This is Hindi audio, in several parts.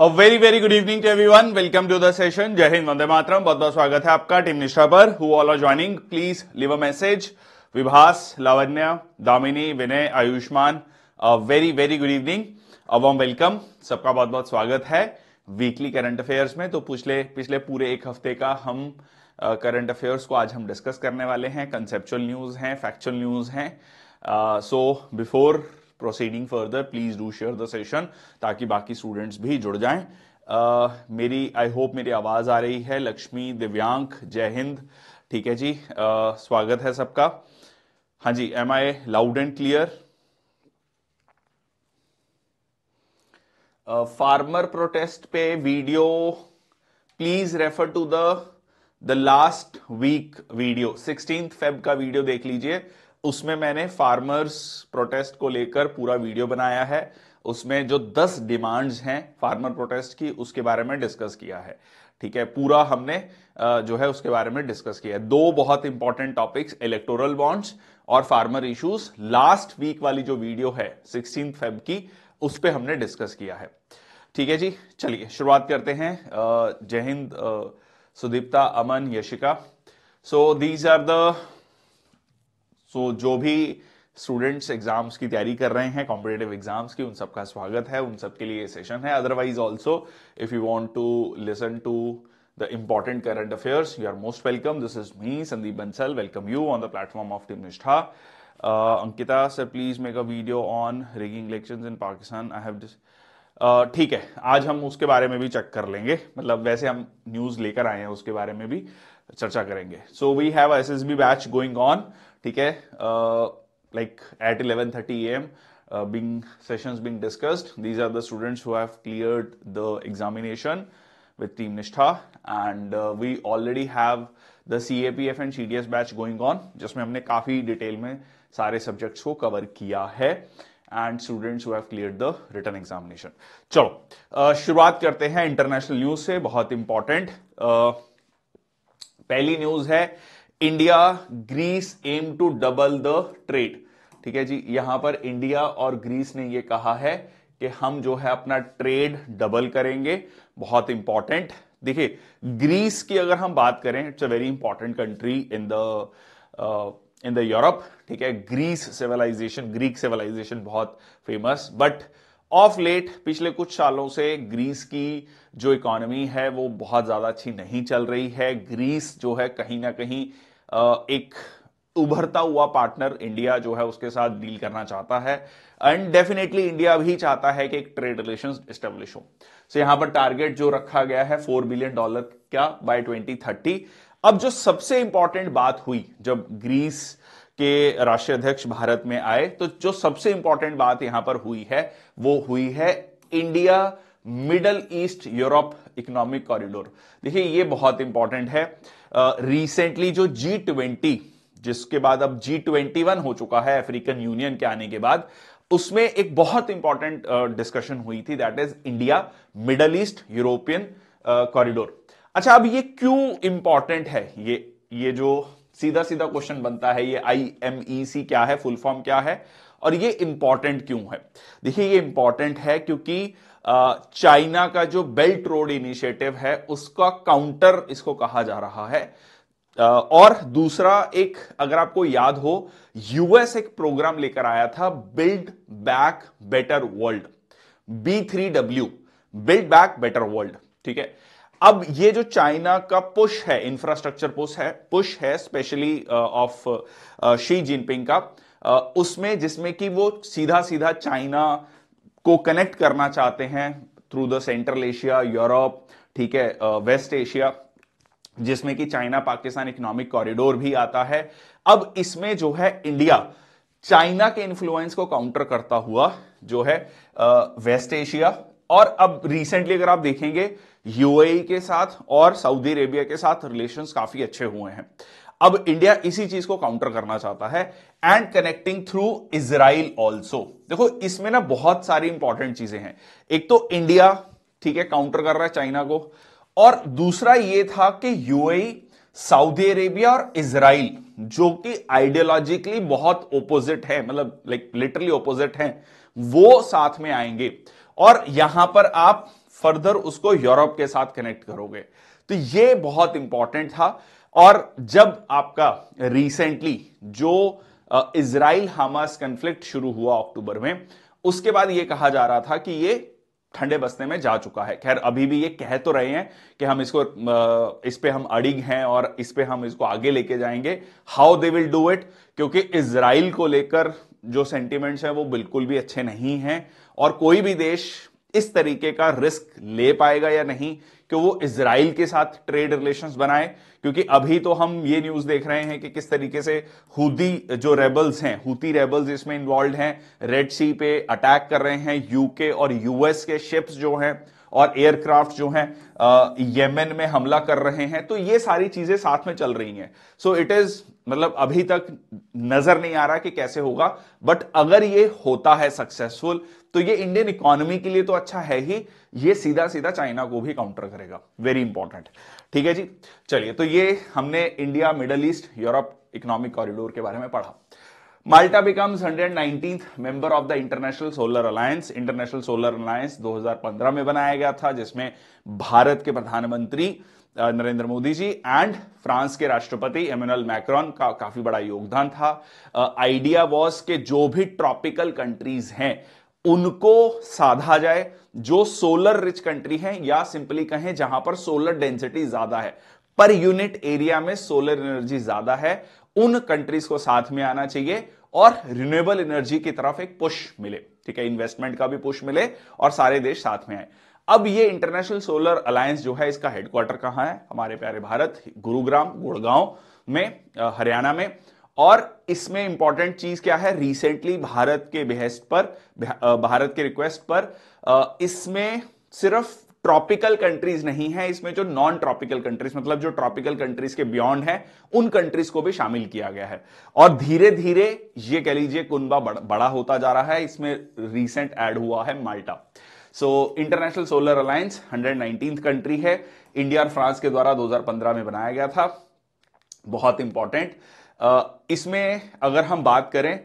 A very very good evening to everyone welcome to the session जय हिंद वंदे मातरम बहुत बहुत स्वागत है आपका टीम निष्ठा पर who all are joining please leave a message Vibhas Lavanya Damini Vinay Ayushman a very very good evening a welcome सबका बहुत बहुत स्वागत है वीकली करंट अफेयर्स में तो पिछले पिछले पूरे एक हफ्ते का हम करंट uh, अफेयर्स को आज हम डिस्कस करने वाले हैं कंसेप्चुअल न्यूज हैं फैक्चुअल न्यूज हैं so before proceeding further please do share the session ताकि बाकी स्टूडेंट्स भी जुड़ जाएं uh, मेरी आई होप मेरी आवाज आ रही है लक्ष्मी दिव्यांक जय हिंद ठीक है जी uh, स्वागत है सबका हाँ जी am I loud and clear farmer protest पे video please refer to the last week video sixteen Feb का वीडियो देख लीजिए उसमें मैंने फार्मर्स प्रोटेस्ट को लेकर पूरा वीडियो बनाया है उसमें जो दस डिमांड्स हैं फार्मर प्रोटेस्ट की उसके बारे में डिस्कस किया है ठीक है पूरा हमने जो है उसके बारे में डिस्कस किया है दो बहुत इंपॉर्टेंट टॉपिक्स इलेक्टोरल बॉन्ड्स और फार्मर इश्यूज लास्ट वीक वाली जो वीडियो है सिक्सटीन फेब की उस पर हमने डिस्कस किया है ठीक है जी चलिए शुरुआत करते हैं जय हिंद Sudipta Aman Yashika so these are the so so, जो भी स्टूडेंट्स एग्जाम्स की तैयारी कर रहे हैं कॉम्पिटेटिव एग्जाम्स की उन सबका स्वागत है उन सबके लिए सेशन है otherwise also if you want to listen to the important current affairs you are most welcome this is me Sandeep Bansal welcome you on the platform of team Nishtha Ankita sir please make a video on rigging election in Pakistan I have ठीक है आज हम उसके बारे में भी चेक कर लेंगे मतलब वैसे हम न्यूज लेकर आए हैं उसके बारे में भी चर्चा करेंगे so we have S S B batch going on ठीक है like at eleven thirty A M being session being discussed these are the students who have cleared the examination with team Nishtha and we already have the C A P F and C D S batch going on जिसमें हमने काफी डिटेल में सारे सब्जेक्ट्स को कवर किया है and students who have clear the written examination चलो uh, शुरुआत करते हैं इंटरनेशनल न्यूज से बहुत इंपॉर्टेंट uh, पहली न्यूज है uh, India Greece aim to double the trade ठीक है जी यहां पर इंडिया और ग्रीस ने यह कहा है कि हम जो है अपना ट्रेड डबल करेंगे बहुत इंपॉर्टेंट देखिए ग्रीस की अगर हम बात करें it's a very important country in the in the Europe ठीक है ग्रीस सिविलाइजेशन ग्रीक सिविलाइजेशन बहुत फेमस बट ऑफ लेट पिछले कुछ सालों से ग्रीस की जो इकोनॉमी है वो बहुत ज़्यादा अच्छी नहीं चल रही है ग्रीस जो है कहीं ना कहीं एक उभरता हुआ पार्टनर इंडिया जो है उसके साथ डील करना चाहता है एंड डेफिनेटली इंडिया भी चाहता है कि एक ट्रेड रिलेशन स्टेब्लिश हो सो यहां पर टारगेट जो रखा गया है फोर बिलियन डॉलर का बाय थर्टी अब जो सबसे इंपॉर्टेंट बात हुई जब ग्रीस के राष्ट्रीय अध्यक्ष भारत में आए तो जो सबसे इंपॉर्टेंट बात यहां पर हुई है वो हुई है India Middle East Europe economic corridor देखिए ये बहुत इंपॉर्टेंट है रिसेंटली जो जी ट्वेंटी जिसके बाद अब जी ट्वेंटी वन हो चुका है अफ्रीकन यूनियन के आने के बाद उसमें एक बहुत इंपॉर्टेंट डिस्कशन हुई थी that is India Middle East European corridor अच्छा अब ये क्यों इंपॉर्टेंट है ये ये जो सीधा सीधा क्वेश्चन बनता है ये आई एम ई सी क्या है फुल फॉर्म क्या है और ये इंपॉर्टेंट क्यों है देखिए ये इंपॉर्टेंट है क्योंकि uh, चाइना का जो बेल्ट रोड इनिशिएटिव है उसका काउंटर इसको कहा जा रहा है और दूसरा एक अगर आपको याद हो यूएस एक प्रोग्राम लेकर आया था build back better world B three W build back better world ठीक है अब ये जो चाइना का पुश है इंफ्रास्ट्रक्चर पुश है पुश है स्पेशली ऑफ शी जिनपिंग का उसमें जिसमें कि वो सीधा सीधा चाइना को कनेक्ट करना चाहते हैं through the Central Asia Europe ठीक है वेस्ट एशिया जिसमें कि चाइना पाकिस्तान इकोनॉमिक कॉरिडोर भी आता है अब इसमें जो है इंडिया चाइना के इन्फ्लुएंस को काउंटर करता हुआ जो है वेस्ट एशिया और अब रिसेंटली अगर आप देखेंगे यूएई e के साथ और सऊदी अरेबिया के साथ रिलेशंस काफी अच्छे हुए हैं अब इंडिया इसी चीज को काउंटर करना चाहता है and connecting through Israel also देखो इसमें ना बहुत सारी इंपॉर्टेंट चीजें हैं एक तो इंडिया ठीक है काउंटर कर रहा है चाइना को और दूसरा यह था कि यूएई सऊदी अरेबिया और इसराइल जो कि आइडियोलॉजिकली बहुत ओपोजिट है मतलब लाइक लिटरली ओपोजिट है वो साथ में आएंगे और यहां पर आप फर्दर उसको यूरोप के साथ कनेक्ट करोगे तो ये बहुत इंपॉर्टेंट था और जब आपका रिसेंटली जो इसराइल हामास कंफ्लिक्ट शुरू हुआ अक्टूबर में उसके बाद यह कहा जा रहा था कि ये ठंडे बस्ते में जा चुका है खैर अभी भी ये कह तो रहे हैं कि हम इसको इस पे हम अड़िग हैं और इस पे हम इसको आगे लेके जाएंगे how they will do it क्योंकि इसराइल को लेकर जो सेंटिमेंट्स हैं वो बिल्कुल भी अच्छे नहीं हैं और कोई भी देश इस तरीके का रिस्क ले पाएगा या नहीं कि वो इसराइल के साथ ट्रेड रिलेशंस बनाए क्योंकि अभी तो हम ये न्यूज देख रहे हैं कि किस तरीके से हुदी जो रेबल्स हैं हुती रेबल्स इसमें इन्वॉल्व हैं रेड सी पे अटैक कर रहे हैं यूके और यूएस के शिप्स जो हैं और एयरक्राफ्ट जो हैं येमेन में हमला कर रहे हैं तो ये सारी चीजें साथ में चल रही हैं सो इट इज मतलब अभी तक नजर नहीं आ रहा कि कैसे होगा बट अगर ये होता है सक्सेसफुल तो ये इंडियन इकोनॉमी के लिए तो अच्छा है ही ये सीधा सीधा चाइना को भी काउंटर करेगा वेरी इंपॉर्टेंट ठीक है जी चलिए तो ये हमने India Middle East Europe economic corridor के बारे में पढ़ा becomes hundred nineteen member of the International Solar Alliance International Solar Alliance 2015 में बनाया गया था जिसमें भारत के प्रधानमंत्री नरेंद्र मोदी जी एंड फ्रांस के राष्ट्रपति एमेनुअल मैक्रॉन का काफी बड़ा योगदान था आइडिया वॉज के जो भी ट्रॉपिकल कंट्रीज हैं उनको साधा जाए जो सोलर रिच कंट्री है या सिंपली कहें जहां पर सोलर डेंसिटी ज्यादा है पर यूनिट एरिया में सोलर एनर्जी ज्यादा है उन कंट्रीज को साथ में आना चाहिए और रिन्यूएबल एनर्जी की तरफ एक पुश मिले ठीक है इन्वेस्टमेंट का भी पुश मिले और सारे देश साथ में आए अब ये इंटरनेशनल सोलर अलायंस जो है इसका हेडक्वार्टर कहां है हमारे प्यारे भारत गुरुग्राम गुड़गांव में हरियाणा में और इसमें इंपॉर्टेंट चीज क्या है रिसेंटली भारत के बेहस्ट पर भारत के रिक्वेस्ट पर इसमें सिर्फ ट्रॉपिकल कंट्रीज नहीं है इसमें जो नॉन ट्रॉपिकल कंट्रीज मतलब जो ट्रॉपिकल कंट्रीज के बियॉन्ड है उन कंट्रीज को भी शामिल किया गया है और धीरे धीरे ये कह लीजिए कुनबा बड़, बड़ा होता जा रहा है इसमें रिसेंट एड हुआ है Malta so International Solar Alliance hundred country है इंडिया और फ्रांस के द्वारा 2015 में बनाया गया था बहुत इंपॉर्टेंट इसमें अगर हम बात करें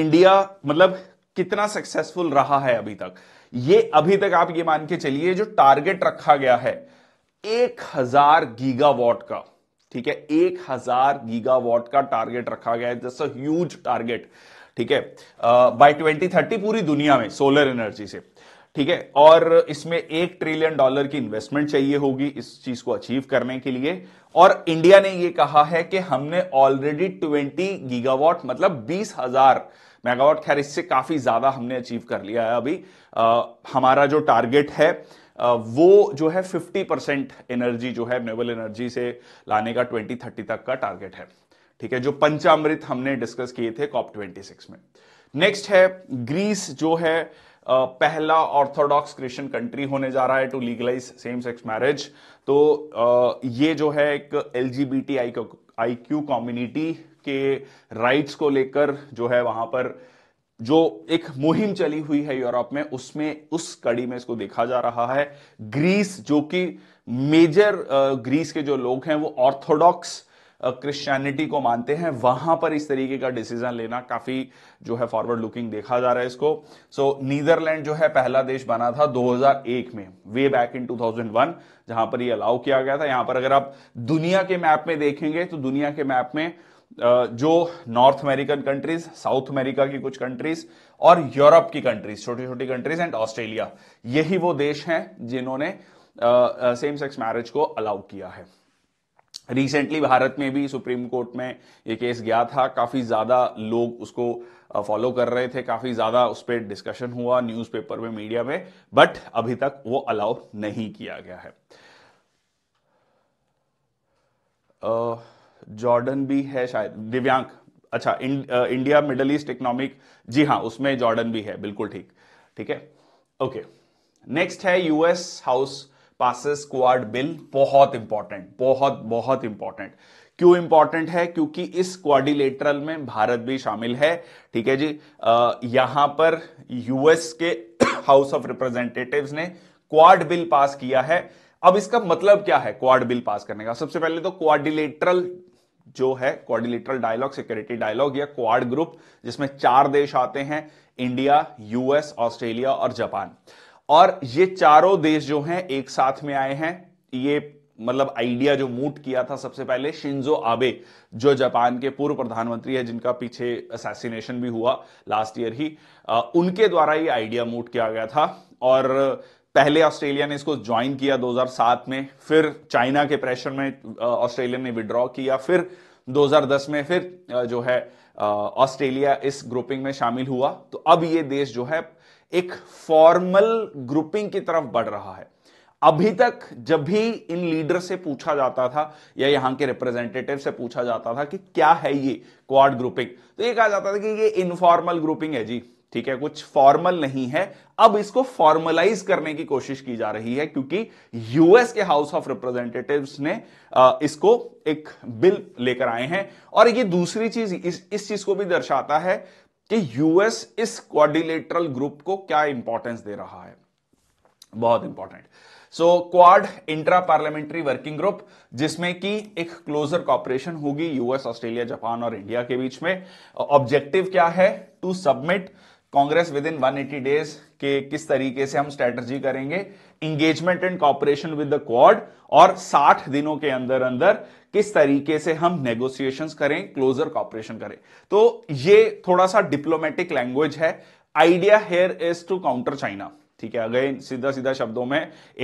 इंडिया मतलब कितना सक्सेसफुल रहा है अभी तक ये अभी तक आप ये मान के चलिए जो टारगेट रखा गया है एक हजार वॉट का ठीक है एक हजार वॉट का टारगेट रखा गया है जैसा ह्यूज टारगेट ठीक है बाय ट्वेंटी थर्टी पूरी दुनिया में सोलर एनर्जी से ठीक है और इसमें एक ट्रिलियन डॉलर की इन्वेस्टमेंट चाहिए होगी इस चीज को अचीव करने के लिए और इंडिया ने यह कहा है कि हमने ऑलरेडी ट्वेंटी गीगावॉट मतलब बीस हजार मेगावाट खैर इससे काफ़ी ज़्यादा हमने अचीव कर लिया है अभी आ, हमारा जो टारगेट है आ, वो जो है 50 परसेंट एनर्जी जो है नेवल एनर्जी से लाने का 2030 तक का टारगेट है ठीक है जो पंचामृत हमने डिस्कस किए थे कॉप 26 में नेक्स्ट है ग्रीस जो है पहला ऑर्थोडॉक्स क्रिश्चियन कंट्री होने जा रहा है to legalize same sex marriage तो ये जो है एक L G B T I Q community के राइट्स को लेकर जो है वहां पर जो एक मुहिम चली हुई है यूरोप में उसमें उस कड़ी में इसको देखा जा रहा है ग्रीस जो कि मेजर ग्रीस के जो लोग हैं वो ऑर्थोडॉक्स क्रिश्चियनिटी को मानते हैं वहां पर इस तरीके का डिसीजन लेना काफी जो है फॉरवर्ड लुकिंग देखा जा रहा है इसको सो so, नीदरलैंड जो है पहला देश बना था 2001 में वे बैक इन 2001 जहां पर ये अलाउ किया गया था यहां पर अगर आप दुनिया के मैप में देखेंगे तो दुनिया के मैप में जो North American countries South America की कुछ कंट्रीज और यूरोप की कंट्रीज छोटी छोटी कंट्रीज एंड ऑस्ट्रेलिया यही वो देश हैं जिन्होंने सेम सेक्स मैरिज को अलाउ किया है रिसेंटली भारत में भी सुप्रीम कोर्ट में ये केस गया था काफ़ी ज़्यादा लोग उसको फॉलो कर रहे थे काफ़ी ज़्यादा उस पर डिस्कशन हुआ न्यूज़पेपर में मीडिया में बट अभी तक वो अलाउ नहीं किया गया है uh, जॉर्डन भी है शायद दिव्यांक अच्छा इं, आ, इंडिया मिडल ईस्ट इकोनॉमिक जी हां उसमें जॉर्डन भी है बिल्कुल ठीक ठीक है ओके नेक्स्ट है US House passes Quad bill बहुत इंपॉर्टेंट बहुत बहुत इंपॉर्टेंट क्यों इंपॉर्टेंट है क्योंकि इस क्वाडिलेटरल में भारत भी शामिल है ठीक है जी यहां पर यूएस के हाउस ऑफ रिप्रेजेंटेटिव्स ने क्वाड बिल पास किया है अब इसका मतलब क्या है क्वाड बिल पास करने का सबसे पहले तो क्वाडिलेटरल जो है क्वारिलेटरल डायलॉग सिक्योरिटी डायलॉग या क्वाड ग्रुप जिसमें चार देश आते हैं इंडिया यूएस ऑस्ट्रेलिया और जापान और ये चारों देश जो हैं एक साथ में आए हैं ये मतलब आइडिया जो मूट किया था सबसे पहले शिंजो आबे जो जापान के पूर्व प्रधानमंत्री है जिनका पीछे असैसिनेशन भी हुआ लास्ट ईयर ही आ, उनके द्वारा ये आइडिया मूट किया गया था और पहले ऑस्ट्रेलिया ने इसको ज्वाइन किया 2007 में फिर चाइना के प्रेशर में ऑस्ट्रेलिया ने विड्रॉ किया फिर 2010 में फिर जो है ऑस्ट्रेलिया इस ग्रुपिंग में शामिल हुआ तो अब ये देश जो है एक फॉर्मल ग्रुपिंग की तरफ बढ़ रहा है अभी तक जब भी इन लीडर से पूछा जाता था या यहां के रिप्रेजेंटेटिव से पूछा जाता था कि क्या है ये क्वाड ग्रुपिंग तो ये कहा जाता था कि ये इनफॉर्मल ग्रुपिंग है जी ठीक है कुछ फॉर्मल नहीं है अब इसको फॉर्मलाइज करने की कोशिश की जा रही है क्योंकि यूएस के हाउस ऑफ रिप्रेजेंटेटिव्स ने इसको एक बिल लेकर आए हैं और ये दूसरी चीज इस इस चीज को भी दर्शाता है कि यूएस इस क्वारिलेटरल ग्रुप को क्या इंपॉर्टेंस दे रहा है बहुत important so Quad intra parliamentary working group जिसमें कि एक क्लोजर कॉपरेशन होगी यूएस ऑस्ट्रेलिया जापान और इंडिया के बीच में ऑब्जेक्टिव क्या है to submit Congress within 180 days के किस तरीके से हम स्ट्रेटजी करेंगे engagement and cooperation with the Quad और 60 दिनों के अंदर अंदर किस तरीके से हम नेगोशिएशन करें क्लोजर कॉपरेशन करें तो ये थोड़ा सा डिप्लोमेटिक लैंग्वेज है idea here is to counter China ठीक है अगर सीधा सीधा शब्दों में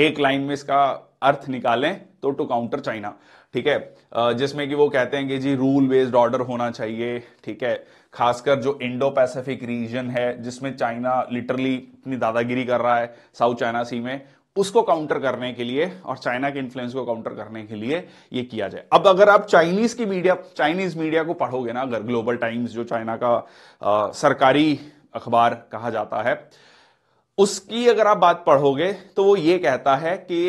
एक लाइन में इसका अर्थ निकालें तो टू काउंटर चाइना ठीक है जिसमें कि वो कहते हैं कि जी रूल बेस्ड ऑर्डर होना चाहिए ठीक है खासकर जो इंडो पैसिफिक रीजन है जिसमें चाइना लिटरली इतनी दादागिरी कर रहा है साउथ चाइना सी में उसको काउंटर करने के लिए और चाइना के इन्फ्लुएंस को काउंटर करने के लिए ये किया जाए अब अगर आप चाइनीज की मीडिया चाइनीज मीडिया को पढ़ोगे ना अगर ग्लोबल टाइम्स जो चाइना का आ, सरकारी अखबार कहा जाता है उसकी अगर आप बात पढ़ोगे तो वो ये कहता है कि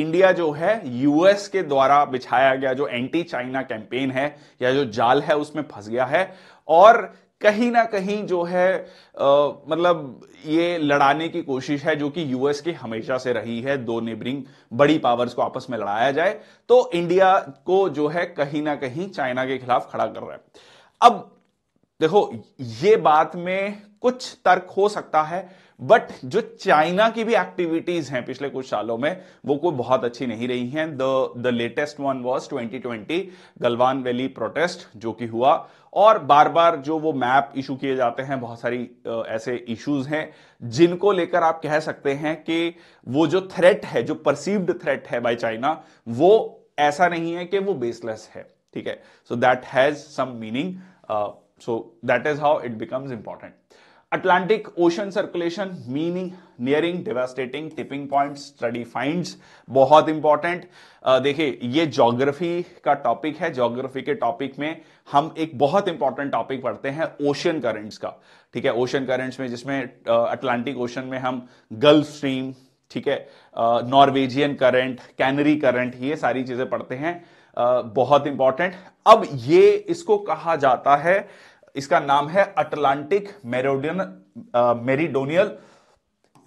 इंडिया जो है यूएस के द्वारा बिछाया गया जो एंटी चाइना कैंपेन है या जो जाल है उसमें फंस गया है और कहीं ना कहीं जो है आ, मतलब ये लड़ाने की कोशिश है जो कि यूएस की हमेशा से रही है दो नेबरिंग बड़ी पावर्स को आपस में लड़ाया जाए तो इंडिया को जो है कहीं ना कहीं चाइना के खिलाफ खड़ा कर रहा है अब देखो ये बात में कुछ तर्क हो सकता है बट जो चाइना की भी एक्टिविटीज हैं पिछले कुछ सालों में वो कोई बहुत अच्छी नहीं रही हैं the the latest one was 2020 Galwan valley protest जो कि हुआ और बार बार जो वो मैप इशू किए जाते हैं बहुत सारी ऐसे इश्यूज हैं जिनको लेकर आप कह सकते हैं कि वो जो थ्रेट है जो परसीव्ड थ्रेट है बाय चाइना वो ऐसा नहीं है कि वो बेसलेस है ठीक है so that has some meaning so that is how it becomes important Atlantic Ocean circulation meaning nearing devastating tipping point study find बहुत इंपॉर्टेंट देखिए ये जोग्राफी का टॉपिक है जोग्राफी के टॉपिक में हम एक बहुत इंपॉर्टेंट टॉपिक पढ़ते हैं ओशन करेंट्स का ठीक है ओशन करेंट्स में जिसमें अटलांटिक uh, ओशन में हम गल्फ स्ट्रीम ठीक है नॉर्वेजियन करंट कैनरी करंट ये सारी चीजें पढ़ते हैं uh, बहुत इंपॉर्टेंट अब ये इसको कहा जाता है इसका नाम है Atlantic meridional meridional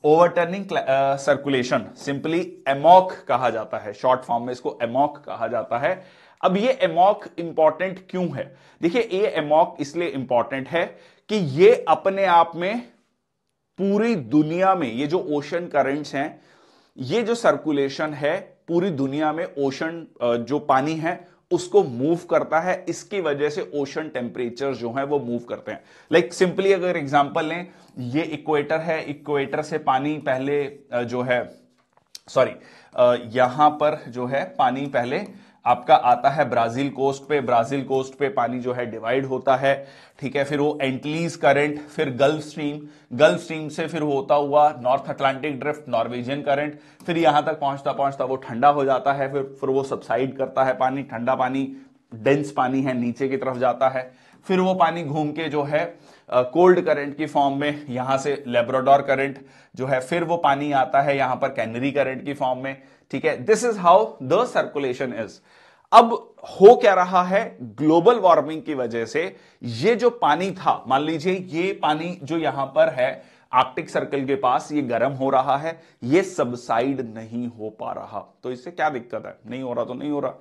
overturning circulation simply AMOC कहा जाता है शॉर्ट फॉर्म में इसको एमोक कहा जाता है अब ये एमोक इंपॉर्टेंट क्यों है देखिए ये एमोक इसलिए इंपॉर्टेंट है कि ये अपने आप में पूरी दुनिया में ये जो ओशन करेंट्स हैं ये जो सर्कुलेशन है पूरी दुनिया में ओशन जो पानी है उसको मूव करता है इसकी वजह से ओशन टेम्परेचर जो है वो मूव करते हैं लाइक like सिंपली अगर एग्जाम्पल लें ये इक्वेटर है इक्वेटर से पानी पहले जो है सॉरी यहां पर जो है पानी पहले आपका आता है ब्राजील कोस्ट पे ब्राजील कोस्ट पे पानी जो है डिवाइड होता है ठीक है फिर वो एंटलीज करंट फिर गल्फ स्ट्रीम गल्फ स्ट्रीम से फिर होता हुआ north Atlantic drift Norwegian current फिर यहां तक पहुंचता पहुंचता वो ठंडा हो जाता है फिर फिर वो सब्साइड करता है पानी ठंडा पानी डेंस पानी है नीचे की तरफ जाता है फिर वो पानी घूम के जो है कोल्ड uh, करंट की फॉर्म में यहां से लेब्राडोर करंट जो है फिर वो पानी आता है यहां पर कैनरी करंट की फॉर्म में ठीक है this is how the circulation is अब हो क्या रहा है ग्लोबल वार्मिंग की वजह से ये जो पानी था मान लीजिए ये पानी जो यहां पर है आर्टिक सर्कल के पास ये गर्म हो रहा है ये सबसाइड नहीं हो पा रहा तो इससे क्या दिक्कत है नहीं हो रहा तो नहीं हो रहा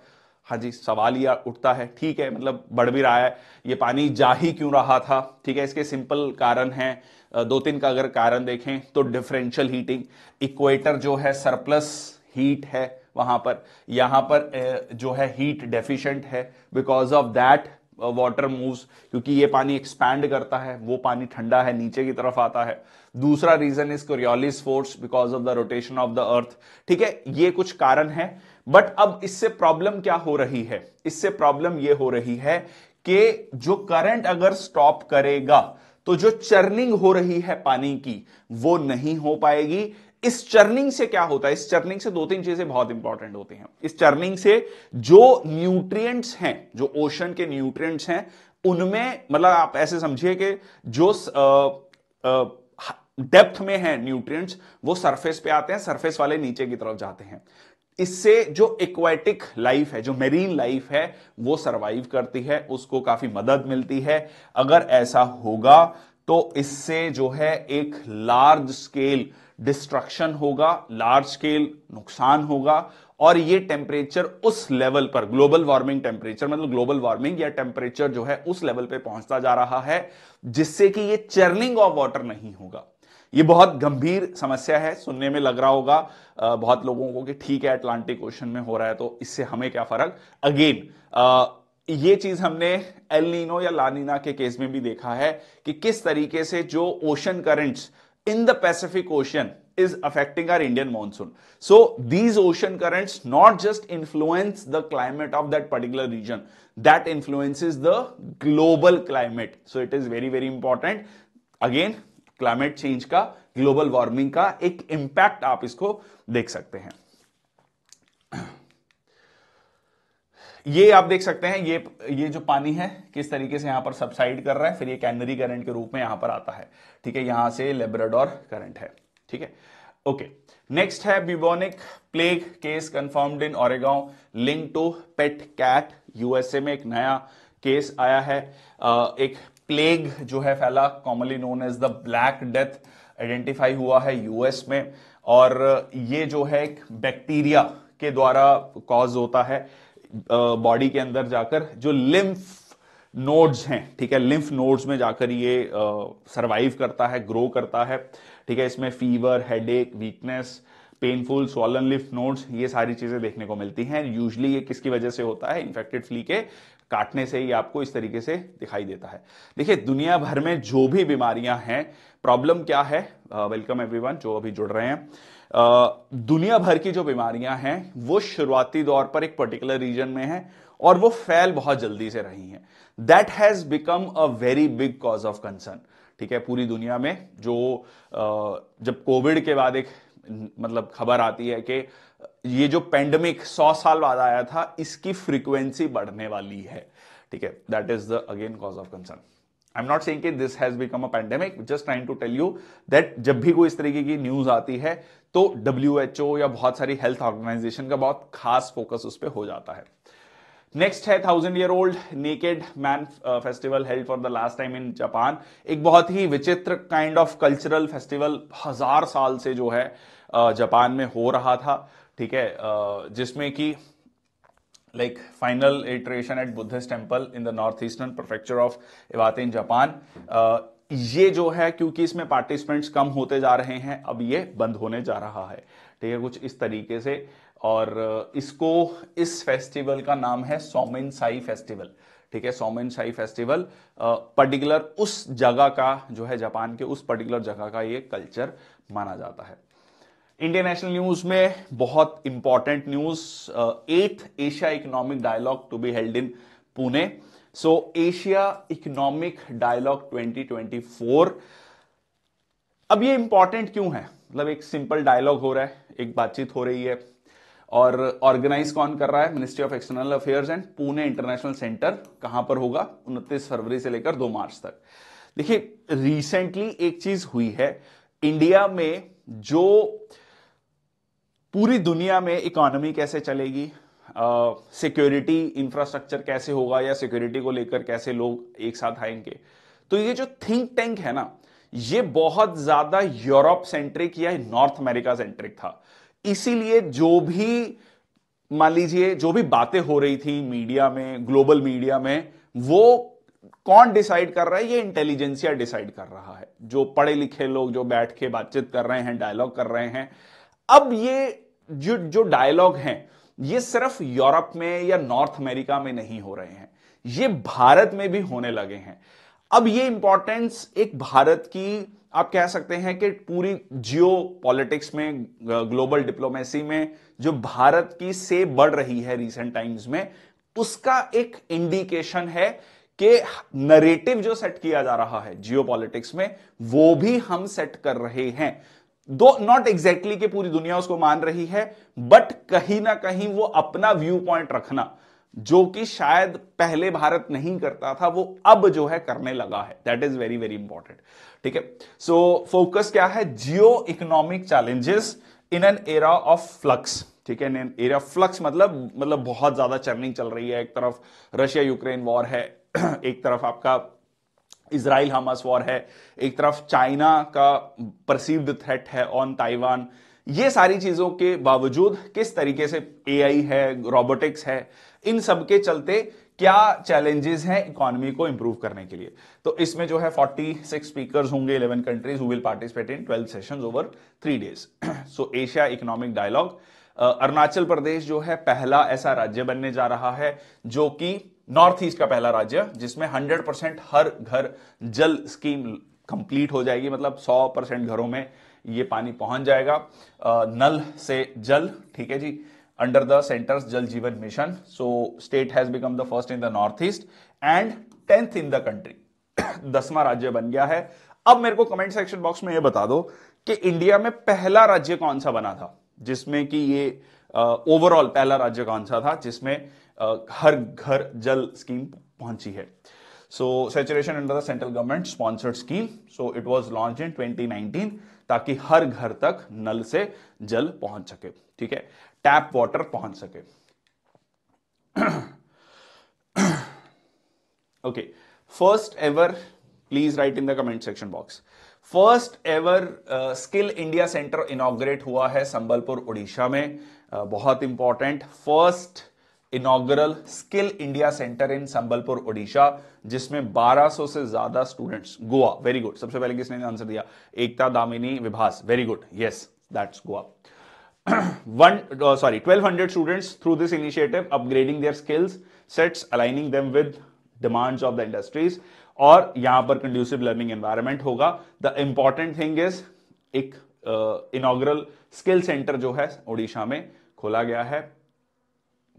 हाँ जी सवाल यह उठता है ठीक है मतलब बढ़ भी रहा है ये पानी जा ही क्यों रहा था ठीक है इसके सिंपल कारण हैं दो तीन का अगर कारण देखें तो डिफरेंशियल हीटिंग इक्वेटर जो है सरप्लस हीट है वहां पर यहां पर जो है हीट डेफिशिएंट है because of that water moves क्योंकि ये पानी एक्सपैंड करता है वो पानी ठंडा है नीचे की तरफ आता है दूसरा reason is Coriolis force because of the rotation of the earth ठीक है ये कुछ कारण है बट अब इससे प्रॉब्लम क्या हो रही है इससे प्रॉब्लम ये हो रही है कि जो करंट अगर स्टॉप करेगा तो जो चर्निंग हो रही है पानी की वो नहीं हो पाएगी इस चर्निंग से क्या होता है इस चर्निंग से दो तीन चीजें बहुत इंपॉर्टेंट होती हैं इस चर्निंग से जो न्यूट्रिएंट्स हैं जो ओशन के न्यूट्रिएंट्स हैं उनमें मतलब आप ऐसे समझिए कि जो डेप्थ में है न्यूट्रिएंट्स वो सरफेस पे आते हैं सरफेस वाले नीचे की तरफ जाते हैं इससे जो एक्वेटिक लाइफ है जो मेरीन लाइफ है वो सरवाइव करती है उसको काफी मदद मिलती है अगर ऐसा होगा तो इससे जो है एक लार्ज स्केल डिस्ट्रक्शन होगा लार्ज स्केल नुकसान होगा और ये टेम्परेचर उस लेवल पर ग्लोबल वार्मिंग टेम्परेचर मतलब ग्लोबल वार्मिंग या टेम्परेचर जो है उस लेवल पे पहुंचता जा रहा है जिससे कि ये चर्निंग ऑफ वाटर नहीं होगा ये बहुत गंभीर समस्या है सुनने में लग रहा होगा बहुत लोगों को कि ठीक है अटलांटिक ओशन में हो रहा है तो इससे हमें क्या फर्क अगेन ये चीज हमने एलिनो या लानीना के केस में भी देखा है कि किस तरीके से जो ocean currents in the Pacific Ocean is affecting our Indian monsoon. So these ocean currents not just influence the climate of that particular region, that influences the global climate. So it is very, very important. Again, climate change ka global warming ka ek impact आप isko dekh sakte हैं ये आप देख सकते हैं ये ये जो पानी है किस तरीके से यहां पर सबसाइड कर रहा है फिर ये कैनरी करंट के रूप में यहां पर आता है ठीक है यहां से लेबराडोर करंट है ठीक है ओके नेक्स्ट है bubonic plague case confirmed in Oregon link to pet cat USA में एक नया केस आया है एक प्लेग जो है फैला commonly known as the black death identify हुआ है यूएस में और ये जो है एक बैक्टीरिया के द्वारा कॉज होता है बॉडी के अंदर जाकर जो लिम्फ नोड्स हैं ठीक है लिम्फ नोड्स में जाकर ये सरवाइव करता है ग्रो करता है ठीक है इसमें fever headache weakness painful swollen lymph nodes ये सारी चीजें देखने को मिलती हैं यूजली ये किसकी वजह से होता है इन्फेक्टेड फ्ली के काटने से ही आपको इस तरीके से दिखाई देता है देखिए दुनिया भर में जो भी बीमारियां हैं प्रॉब्लम क्या है वेलकम एवरीवन जो अभी जुड़ रहे हैं दुनिया भर की जो बीमारियां हैं वो शुरुआती दौर पर एक पर्टिकुलर रीजन में है और वो फैल बहुत जल्दी से रही हैं that has become a very big cause of concern ठीक है पूरी दुनिया में जो जब कोविड के बाद एक मतलब खबर आती है कि ये जो पेंडेमिक सौ साल बाद आया था इसकी फ्रीक्वेंसी बढ़ने वाली है ठीक है that is the again cause of concern I am not saying कि this has become a pandemic just trying to tell you that जब भी कोई इस तरीके की न्यूज आती है तो डब्ल्यू एच ओ या बहुत सारी हेल्थ ऑर्गेनाइजेशन का बहुत खास फोकस उस पर हो जाता है नेक्स्ट है thousand year old naked man festival held for the last time in Japan एक बहुत ही विचित्र काइंड ऑफ कल्चरल फेस्टिवल हजार साल से जो है जापान uh, में हो रहा था ठीक है uh, जिसमें कि like final iteration at Buddhist temple in the northeastern prefecture of Iwate in Japan. Uh, ये जो है क्योंकि इसमें पार्टिसिपेंट्स कम होते जा रहे हैं अब ये बंद होने जा रहा है ठीक तो है कुछ इस तरीके से और uh, इसको इस फेस्टिवल का नाम है सोमेन साई फेस्टिवल ठीक है सोमेन शाही फेस्टिवल पर्टिकुलर उस जगह का जो है जापान के उस पर्टिकुलर जगह का ये कल्चर माना जाता है इंडियन नेशनल न्यूज में बहुत important news eighth Asia economic dialogue to be held in Pune so Asia economic dialogue 2024 अब ये इंपॉर्टेंट क्यों है मतलब एक सिंपल डायलॉग हो रहा है एक बातचीत हो रही है और ऑर्गेनाइज कौन कर रहा है ministry of external affairs and Pune international centre कहां पर होगा उनतीस फरवरी से लेकर दो मार्च तक देखिए रिसेंटली एक चीज हुई है इंडिया में जो पूरी दुनिया में इकोनॉमी कैसे चलेगी सिक्योरिटी uh, इंफ्रास्ट्रक्चर कैसे होगा या सिक्योरिटी को लेकर कैसे लोग एक साथ आएंगे तो ये जो थिंक टैंक है ना ये बहुत ज्यादा यूरोप सेंट्रिक या नॉर्थ अमेरिका सेंट्रिक था इसीलिए जो भी मान लीजिए जो भी बातें हो रही थी मीडिया में ग्लोबल मीडिया में वो कौन डिसाइड कर रहा है ये इंटेलिजेंसिया डिसाइड कर रहा है जो पढ़े लिखे लोग जो बैठ के बातचीत कर रहे हैं डायलॉग कर रहे हैं अब ये जो जो डायलॉग हैं ये सिर्फ यूरोप में या नॉर्थ अमेरिका में नहीं हो रहे हैं ये भारत में भी होने लगे हैं अब ये इंपॉर्टेंस एक भारत की आप कह सकते हैं कि पूरी जियो पॉलिटिक्स में ग्लोबल डिप्लोमेसी में जो भारत की से बढ़ रही है रीसेंट टाइम्स में उसका एक इंडिकेशन है कि नरेटिव जो सेट किया जा रहा है जियो पॉलिटिक्स में वो भी हम सेट कर रहे हैं दो नॉट एग्जैक्टली कि पूरी दुनिया उसको मान रही है बट कहीं ना कहीं वो अपना व्यू पॉइंट रखना जो कि शायद पहले भारत नहीं करता था वो अब जो है करने लगा है that is very very important ठीक है सो फोकस क्या है geo economic challenges in an era of flux ठीक है इन एरा फ्लक्स मतलब मतलब बहुत ज्यादा चर्निंग चल रही है एक तरफ रशिया यूक्रेन वॉर है एक तरफ आपका इसराइल हमास वॉर है एक तरफ चाइना का परसीव्ड थ्रेट है ऑन ताइवान ये सारी चीज़ों के बावजूद किस तरीके से एआई है रोबोटिक्स है इन सब के चलते क्या चैलेंजेस हैं इकोनॉमी को इम्प्रूव करने के लिए तो इसमें जो है 46 स्पीकर होंगे 11 countries will participate in 12 session over three days so Asia economic dialogue Arunachal Pradesh जो है पहला ऐसा राज्य बनने जा रहा है जो कि नॉर्थ ईस्ट का पहला राज्य जिसमें 100 परसेंट हर घर जल स्कीम कंप्लीट हो जाएगी मतलब 100 परसेंट घरों में ये पानी पहुंच जाएगा नल से जल ठीक है जी the the Jal Jeevan mission so state has become the first in the north east and tenth in the country दसवां राज्य बन गया है अब मेरे को कमेंट सेक्शन बॉक्स में यह बता दो कि इंडिया में पहला राज्य कौन सा बना था जिसमें कि ये ओवरऑल uh, पहला राज्य कौन सा था जिसमें हर घर जल स्कीम पहुंची है so saturation under the central government sponsored scheme so it was launch in 2019 ताकि हर घर तक नल से जल पहुंच सके ठीक है टैप वाटर पहुंच सके okay first ever please write in the comment section box first ever skill India centre inaugurate हुआ है संबलपुर उड़ीसा में uh, बहुत important first inaugural skill India centre in Sambalpur Odisha जिसमें 1200 से ज्यादा स्टूडेंट्स गोवा वेरी गुड सबसे पहले किसने आंसर दिया Ekta Damini Vibhas very good yes that's Goa one sorry 1200 students through this initiative upgrading their skills sets aligning them with demands of the industries और यहां पर कंड्यूसिव लर्निंग एनवायरमेंट होगा द इंपॉर्टेंट थिंग इज एक इनोग्रल स्किल सेंटर जो है ओडिशा में खोला गया है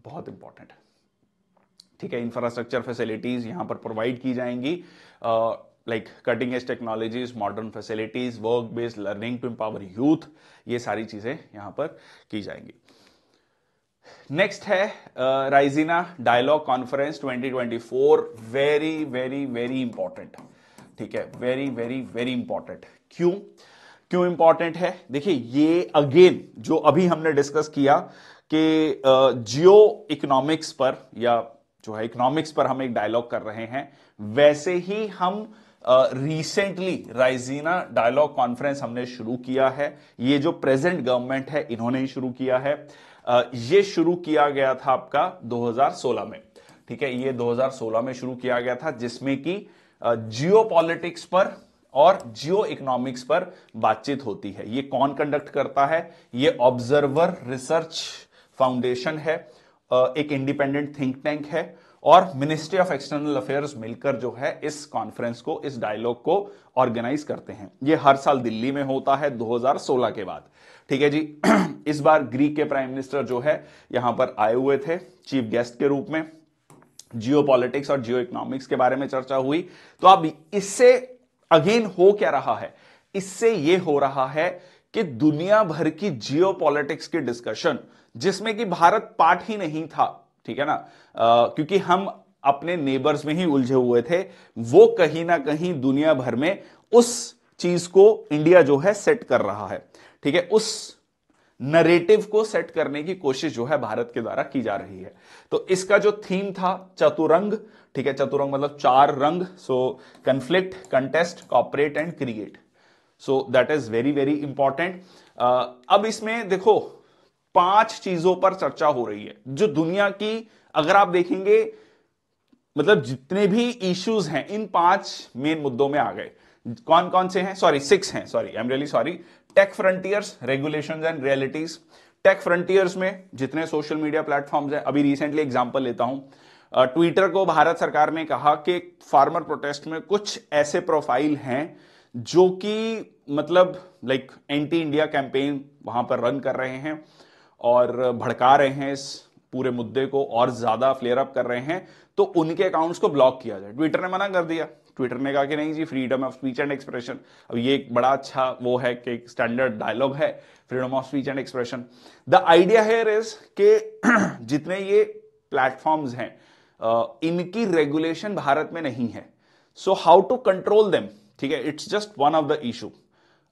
बहुत इंपॉर्टेंट है ठीक है इंफ्रास्ट्रक्चर फैसिलिटीज यहां पर प्रोवाइड की जाएंगी like cutting edge technologies modern facilities work based learning to empower youth ये सारी चीजें यहां पर की जाएंगी नेक्स्ट है Raisina dialogue conference 2024 very very very important ठीक है वेरी वेरी वेरी इंपॉर्टेंट क्यों क्यों इंपॉर्टेंट है देखिए ये अगेन जो अभी हमने डिस्कस किया कि जियो इकोनॉमिक्स पर या जो है इकोनॉमिक्स पर हम एक डायलॉग कर रहे हैं वैसे ही हम रिसेंटली राइजीना डायलॉग कॉन्फ्रेंस हमने शुरू किया है ये जो प्रेजेंट गवर्नमेंट है इन्होंने ही शुरू किया है ये शुरू किया गया था आपका 2016 में ठीक है ये 2016 में शुरू किया गया था जिसमें कि जियो पॉलिटिक्स पर और जियो इकोनॉमिक्स पर बातचीत होती है ये कौन कंडक्ट करता है ये ऑब्जर्वर रिसर्च फाउंडेशन है एक इंडिपेंडेंट थिंक टैंक है और मिनिस्ट्री ऑफ एक्सटर्नल अफेयर्स मिलकर जो है इस कॉन्फ्रेंस को इस डायलॉग को ऑर्गेनाइज करते हैं ये हर साल दिल्ली में होता है 2016 के बाद ठीक है जी इस बार ग्रीक के प्राइम मिनिस्टर जो है यहां पर आए हुए थे चीफ गेस्ट के रूप में जियो पॉलिटिक्स और जियो इकोनॉमिक्स के बारे में चर्चा हुई तो अब इससे अगेन हो क्या रहा है इससे ये हो रहा है कि दुनिया भर की जियो पॉलिटिक्स की डिस्कशन जिसमें कि भारत पार्ट ही नहीं था ठीक है ना आ, क्योंकि हम अपने नेबर्स में ही उलझे हुए थे वो कहीं ना कहीं दुनिया भर में उस चीज को इंडिया जो है सेट कर रहा है ठीक है उस नरेटिव को सेट करने की कोशिश जो है भारत के द्वारा की जा रही है तो इसका जो थीम था चतुरंग ठीक है चतुरंग मतलब चार रंग so conflict contest cooperate and create so that is very very important अब इसमें देखो पांच चीजों पर चर्चा हो रही है जो दुनिया की अगर आप देखेंगे मतलब जितने भी इश्यूज हैं इन पांच मेन मुद्दों में आ गए कौन कौन से हैं सॉरी सिक्स हैं sorry I am really sorry tech frontiers regulation and realities tech frontiers में जितने सोशल मीडिया प्लेटफॉर्म्स हैं अभी रिसेंटली एग्जांपल लेता हूं ट्विटर को भारत सरकार ने कहा कि फार्मर प्रोटेस्ट में कुछ ऐसे प्रोफाइल हैं जो कि मतलब लाइक एंटी इंडिया कैंपेन वहां पर रन कर रहे हैं और भड़का रहे हैं इस पूरे मुद्दे को और ज्यादा फ्लेयर अप कर रहे हैं तो उनके अकाउंट्स को ब्लॉक किया जाए ट्विटर ने मना कर दिया ट्विटर ने कहा कि नहीं जी freedom of speech and expression अब ये एक बड़ा अच्छा वो है कि एक स्टैंडर्ड डायलॉग है freedom of speech and expression the idea here is के जितने ये प्लेटफॉर्म्स हैं इनकी रेगुलेशन भारत में नहीं है so how to control them ठीक है it's just one of the issue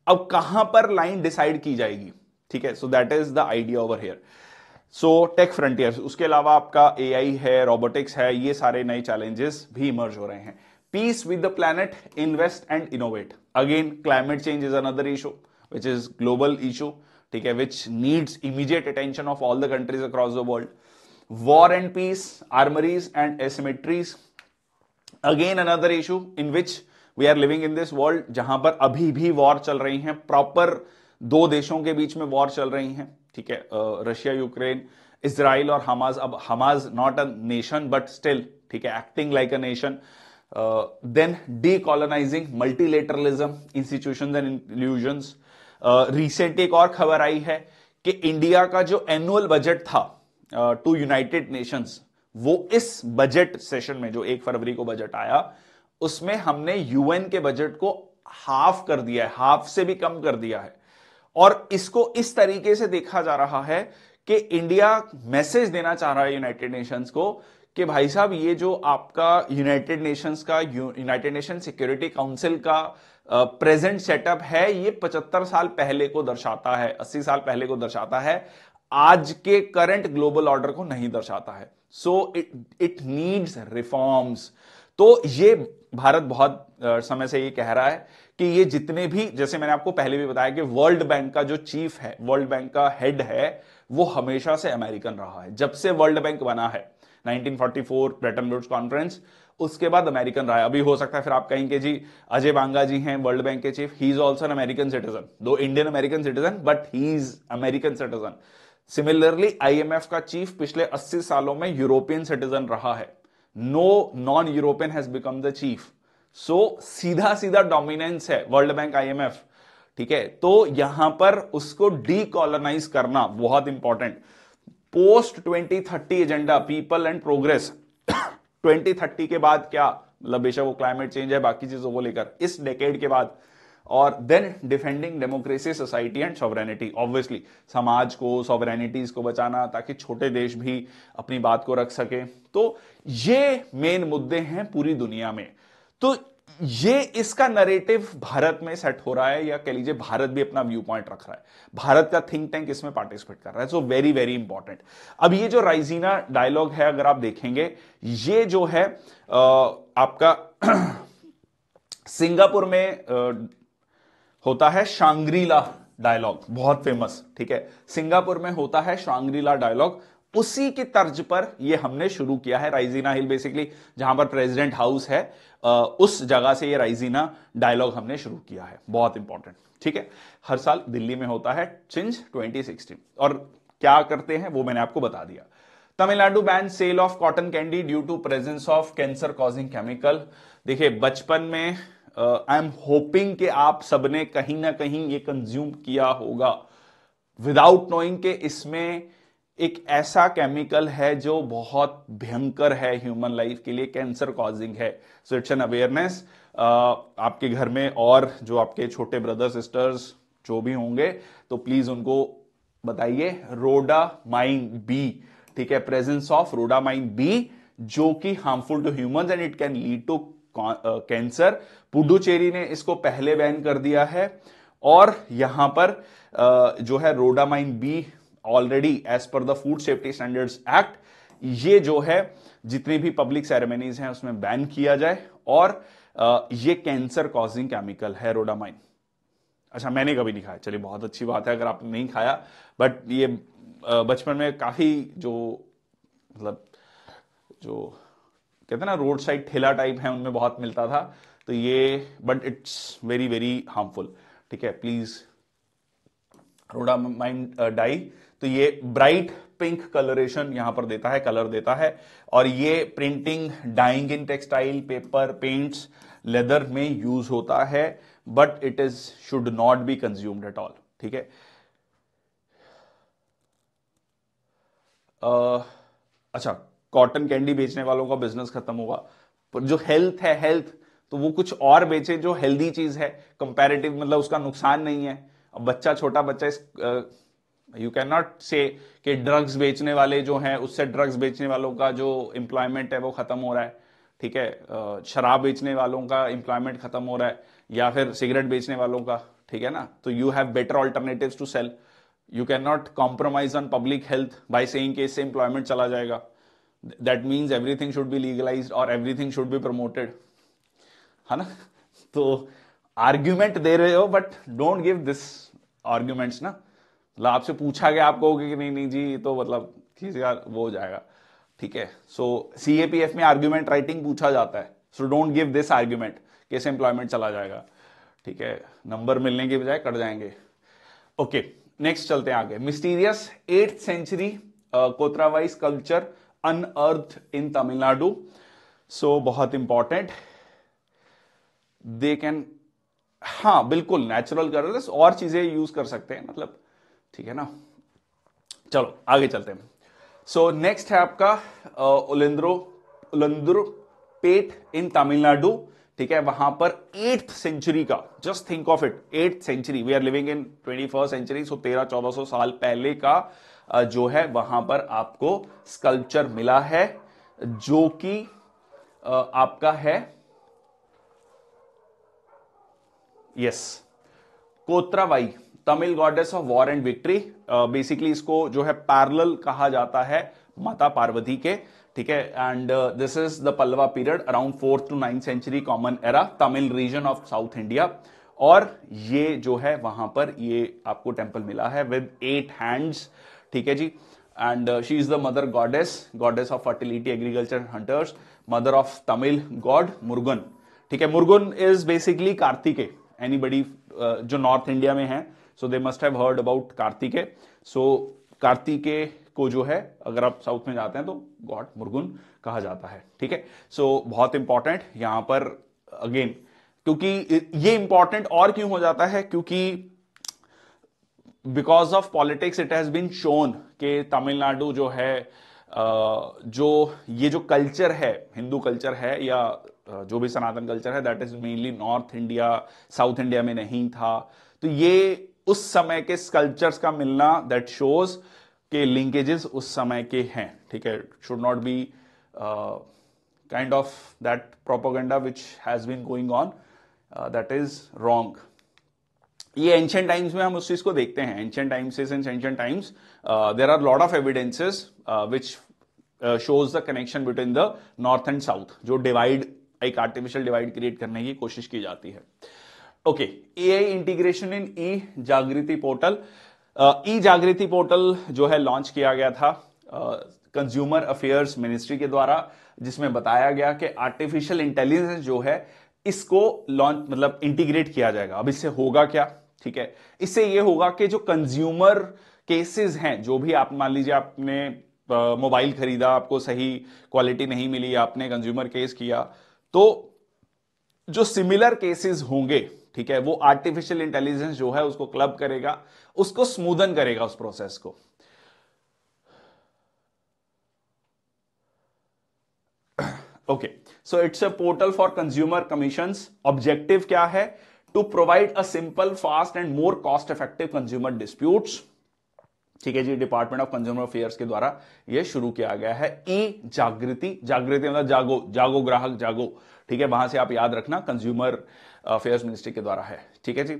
अब कहां पर लाइन डिसाइड की जाएगी ठीक है so that is the idea over here so tech frontiers उसके अलावा आपका ए है रोबोटिक्स है ये सारे नए चैलेंजेस भी इमर्ज हो रहे हैं peace with the planet invest and innovate again climate change is another issue which is global issue ठीक है which needs immediate attention of all the countries across the world war and peace armouries and asymmetries again another issue in which we are living in this world जहां पर अभी भी वॉर चल रही है प्रॉपर दो देशों के बीच में वॉर चल रही है ठीक है रशिया यूक्रेन इसराइल और हमाज अब Hamas not a nation but still ठीक है acting like a nation then colonising multilateralism institution and inclusion recent एक और खबर आई है कि इंडिया का जो एनुअल बजट था टू यूनाइटेड नेशंस वो इस बजट सेशन में जो एक फरवरी को बजट आया उसमें हमने यूएन के बजट को हाफ कर दिया है हाफ से भी कम कर दिया है और इसको इस तरीके से देखा जा रहा है कि इंडिया मैसेज देना चाह रहा है यूनाइटेड नेशंस को कि भाई साहब ये जो आपका यूनाइटेड नेशंस का यूनाइटेड नेशन सिक्योरिटी काउंसिल का प्रेजेंट सेटअप है ये 75 साल पहले को दर्शाता है 80 साल पहले को दर्शाता है आज के करंट ग्लोबल ऑर्डर को नहीं दर्शाता है so it it needs reforms तो ये भारत बहुत समय से ये कह रहा है कि ये जितने भी जैसे मैंने आपको पहले भी बताया कि वर्ल्ड बैंक का जो चीफ है वर्ल्ड बैंक का हेड है वो हमेशा से अमेरिकन रहा है जब से वर्ल्ड बैंक बना है 1944 ब्रेटन वुड्स कॉन्फ्रेंस उसके बाद अमेरिकन रहा है अभी हो सकता है फिर आप कहेंगे जी अजय बांगा जी हैं वर्ल्ड बैंक के chief he is also American citizen though Indian American citizen but he is American citizen similarly IMF का चीफ पिछले 80 सालों में यूरोपियन सिटीजन रहा है no non European has become the chief so so, सीधा सीधा डोमिनेंस है वर्ल्ड बैंक आईएमएफ ठीक है तो यहां पर उसको डीकोलोनाइज करना बहुत important post 2030 agenda people and progress 2030 के बाद क्या मतलब बेशक वो क्लाइमेट चेंज है बाकी चीजों को लेकर इस डेकेड के बाद और then defending democracy society and sovereignty obviously समाज को सॉवरेनिटीज को बचाना ताकि छोटे देश भी अपनी बात को रख सके तो ये मेन मुद्दे हैं पूरी दुनिया में तो ये इसका नरेटिव भारत में सेट हो रहा है या कह लीजिए भारत भी अपना व्यू पॉइंट रख रहा है भारत का थिंक टैंक इसमें पार्टिसिपेट कर रहा है सो वेरी वेरी इंपॉर्टेंट अब ये जो राइजीना डायलॉग है अगर आप देखेंगे ये जो है आ, आपका सिंगापुर में आ, होता है शांग्रीला डायलॉग बहुत फेमस ठीक है सिंगापुर में होता है शांग्रीला डायलॉग उसी की तर्ज पर ये हमने शुरू किया है राइजीना हिल बेसिकली जहां पर प्रेसिडेंट हाउस है उस जगह से ये राइजीना डायलॉग हमने शुरू किया है बहुत इंपॉर्टेंट ठीक है हर साल दिल्ली में होता है सिंस 2016 और क्या करते हैं वो मैंने आपको बता दिया Tamil Nadu ban sale of cotton candy due to presence of cancer causing chemical देखिए बचपन में आई एम होपिंग कि आप सबने कहीं ना कहीं ये कंज्यूम किया होगा विदाउट नोइंग के इसमें एक ऐसा केमिकल है जो बहुत भयंकर है ह्यूमन लाइफ के लिए कैंसर कॉजिंग है सो इट्स एन अवेयरनेस आपके घर में और जो आपके छोटे ब्रदर सिस्टर्स जो भी होंगे तो प्लीज उनको बताइए रोडामाइन बी ठीक है प्रेजेंस ऑफ रोडामाइन बी जो कि harmful to human and it can lead to cancer Puducherry ने इसको पहले बैन कर दिया है और यहां पर uh, जो है rhodamine B already as per the food safety standards act ये जो है जितनी भी पब्लिक सेरेमनीज हैं उसमें बैन किया जाए और ये कैंसर कॉजिंग केमिकल है रोडामाइन अच्छा मैंने कभी नहीं खाया चलिए बहुत अच्छी बात है अगर आपने नहीं खाया बट ये बचपन में काफ़ी जो मतलब जो कहते हैं ना रोड साइड ठेला टाइप है उनमें बहुत मिलता था तो ये but it's very very harmful ठीक है प्लीज़ रोडामाइन डाई तो ये ब्राइट पिंक कलरेशन यहां पर देता है कलर देता है और ये printing dyeing in textile paper paints leather में यूज होता है but it is should not be consumed at all ठीक है अच्छा कॉटन कैंडी बेचने वालों का बिजनेस खत्म होगा पर जो हेल्थ है हेल्थ तो वो कुछ और बेचे जो हेल्दी चीज है कंपैरेटिव मतलब उसका नुकसान नहीं है बच्चा छोटा बच्चा इस यू कैन नॉट से कि ड्रग्स बेचने वाले जो हैं उससे ड्रग्स बेचने वालों का जो एम्प्लॉयमेंट है वो ख़त्म हो रहा है ठीक है शराब बेचने वालों का एम्प्लॉयमेंट ख़त्म हो रहा है या फिर सिगरेट बेचने वालों का ठीक है ना तो you have better alternative to sell you can not compromise on public health by से इससे एम्प्लॉयमेंट चला जाएगा that means everything should be legalise और एवरीथिंग शुड बी प्रमोटेड है ना तो आर्ग्यूमेंट दे रहे हो but don't give this arguments ना मतलब आपसे पूछा गया आप कहोगे कि नहीं नहीं जी तो मतलब चीज वो हो जाएगा ठीक है so C A P F में आर्ग्यूमेंट राइटिंग पूछा जाता है so don't give this argument कैसे एम्प्लॉयमेंट चला जाएगा ठीक है नंबर मिलने के बजाय कट जाएंगे ओके नेक्स्ट चलते हैं आगे mysterious eighth century Kotravai's culture unearth in Tamil Nadu so बहुत इंपॉर्टेंट दे कैन हाँ बिल्कुल नेचुरल कलर और चीजें यूज कर सकते हैं मतलब ठीक है ना चलो आगे चलते हैं सो so, नेक्स्ट है आपका उलेंद्रो उलंद्रो पेट इन तमिलनाडु ठीक है वहां पर एट्थ सेंचुरी का just think of it eighth century we are living in twenty first century so तेरह चौदह सौ साल पहले का जो है वहां पर आपको स्कल्पचर मिला है जो कि आपका है yes Kotravai Tamil goddess of war and victory basically इसको जो है पैरल कहा जाता है माता पार्वती के ठीक है and this is the Pallava period around fourth to ninth century common era Tamil region of south India और ये जो है वहां पर ये आपको टेम्पल मिला है विद एट हैंड्स ठीक है जी and she is the mother goddess goddess of fertility agriculture hunters mother of Tamil god Murugan ठीक है Murugan is basically Kartikeya anybody जो नॉर्थ इंडिया में है so they must have heard about Kartikeya so Kartikeya को जो है अगर आप साउथ में जाते हैं तो गॉड मुर्गुन कहा जाता है ठीक है सो बहुत इंपॉर्टेंट यहां पर अगेन क्योंकि ये इंपॉर्टेंट और क्यों हो जाता है क्योंकि because of politics it has been shown के तमिलनाडु जो है जो ये जो कल्चर है हिंदू कल्चर है या जो भी सनातन कल्चर है that is mainly north India south India में नहीं था तो ये उस समय के स्कल्पचर्स का मिलना दैट शोज के लिंकेजेस उस समय के हैं ठीक है should not be kind of that propaganda which has been going on that is wrong ये एंशियंट टाइम्स में हम उस चीज को देखते हैं ancient times since ancient times there are lot of evidences which shows the connection between the north and south जो डिवाइड एक आर्टिफिशियल डिवाइड क्रिएट करने की कोशिश की जाती है okay A I integration in ई जागृति पोर्टल ई जागृति पोर्टल जो है लॉन्च किया गया था कंज्यूमर अफेयर्स मिनिस्ट्री के द्वारा जिसमें बताया गया कि आर्टिफिशियल इंटेलिजेंस जो है इसको लॉन्च मतलब इंटीग्रेट किया जाएगा अब इससे होगा क्या ठीक है इससे ये होगा कि जो कंज्यूमर केसेस हैं जो भी आप मान लीजिए आपने मोबाइल खरीदा आपको सही क्वालिटी नहीं मिली आपने कंज्यूमर केस किया तो जो सिमिलर केसेस होंगे ठीक है वो आर्टिफिशियल इंटेलिजेंस जो है उसको क्लब करेगा उसको स्मूदन करेगा उस प्रोसेस को okay so it's a portal for consumer commission objective क्या है to provide a simple fast and more cost effective consumer dispute ठीक है जी डिपार्टमेंट ऑफ कंज्यूमर अफेयर्स के द्वारा यह शुरू किया गया है ई जागृति जागृति मतलब जागो जागो ग्राहक जागो ठीक है वहां से आप याद रखना कंज्यूमर अफेयर्स मिनिस्ट्री के द्वारा है ठीक है जी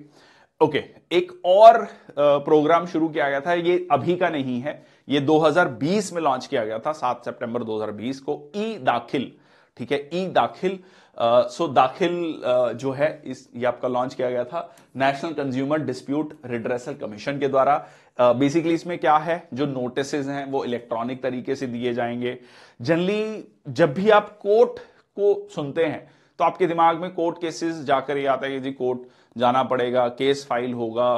ओके okay, एक और प्रोग्राम शुरू किया गया था ये अभी का नहीं है ये 2020 में लॉन्च किया गया था 7 सितंबर 2020 को ई दाखिल ठीक है ई दाखिल आ, सो दाखिल आ, जो है इस ये आपका लॉन्च किया गया था national consumer dispute redressal commission के द्वारा बेसिकली इसमें क्या है जो नोटिस हैं वो इलेक्ट्रॉनिक तरीके से दिए जाएंगे जनरली जब भी आप कोर्ट को सुनते हैं तो आपके दिमाग में कोर्ट केसेस जाकर ये आता है कि जी कोर्ट जाना पड़ेगा केस फाइल होगा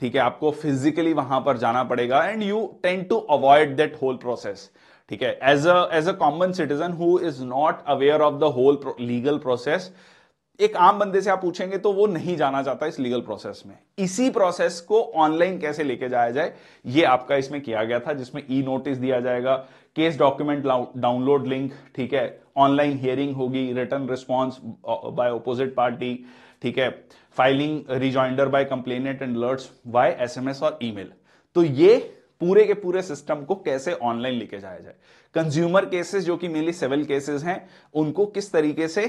ठीक है आपको फिजिकली वहां पर जाना पड़ेगा and you tend to avoid that whole process ठीक है as a as a common citizen who is not aware of the whole legal process एक आम बंदे से आप पूछेंगे तो वो नहीं जाना चाहता इस लीगल प्रोसेस में इसी प्रोसेस को ऑनलाइन कैसे लेके जाया जाए ये आपका इसमें किया गया था जिसमें ई नोटिस दिया जाएगा केस डॉक्यूमेंट डाउनलोड लिंक ठीक है ऑनलाइन हियरिंग होगी return response by opposite party ठीक है filing rejoinder by complainant and alerts by SMS और ईमेल तो ये पूरे के पूरे सिस्टम को कैसे ऑनलाइन लेके जाया जाए कंज्यूमर केसेस जो कि मेनली सिविल केसेस हैं उनको किस तरीके से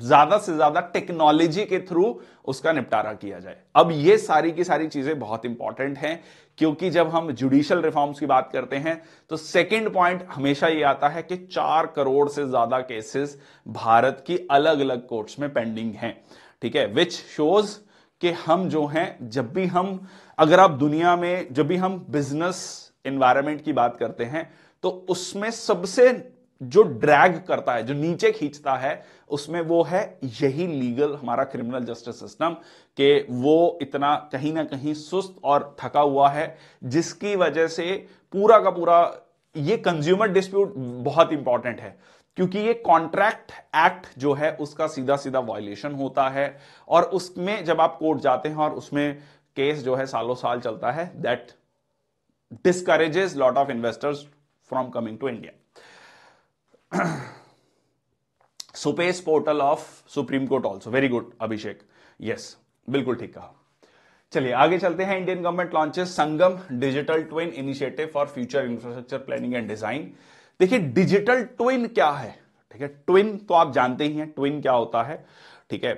ज्यादा से ज्यादा टेक्नोलॉजी के थ्रू उसका निपटारा किया जाए अब ये सारी की सारी चीजें बहुत इंपॉर्टेंट हैं क्योंकि जब हम जुडिशियल रिफॉर्म्स की बात करते हैं तो सेकंड पॉइंट हमेशा ये आता है कि चार करोड़ से ज्यादा केसेस भारत की अलग अलग कोर्ट्स में पेंडिंग हैं ठीक है विच शोज कि हम जो हैं जब भी हम अगर आप दुनिया में जब भी हम बिजनेस इन्वायरमेंट की बात करते हैं तो उसमें सबसे जो ड्रैग करता है जो नीचे खींचता है उसमें वो है यही लीगल हमारा क्रिमिनल जस्टिस सिस्टम के वो इतना कहीं ना कहीं सुस्त और थका हुआ है जिसकी वजह से पूरा का पूरा ये कंज्यूमर डिस्प्यूट बहुत इंपॉर्टेंट है क्योंकि ये कॉन्ट्रैक्ट एक्ट जो है उसका सीधा सीधा वायलेशन होता है और उसमें जब आप कोर्ट जाते हैं और उसमें केस जो है सालों साल चलता है that discourages lot of investors from coming to India SUPACE portal of Supreme Court also very good Abhishek yes बिल्कुल ठीक कहा चलिए आगे चलते हैं Indian government launches Sangam digital twin initiative for future infrastructure planning and design देखिए डिजिटल ट्विन क्या है ठीक है ट्विन तो आप जानते ही हैं ट्विन क्या होता है ठीक है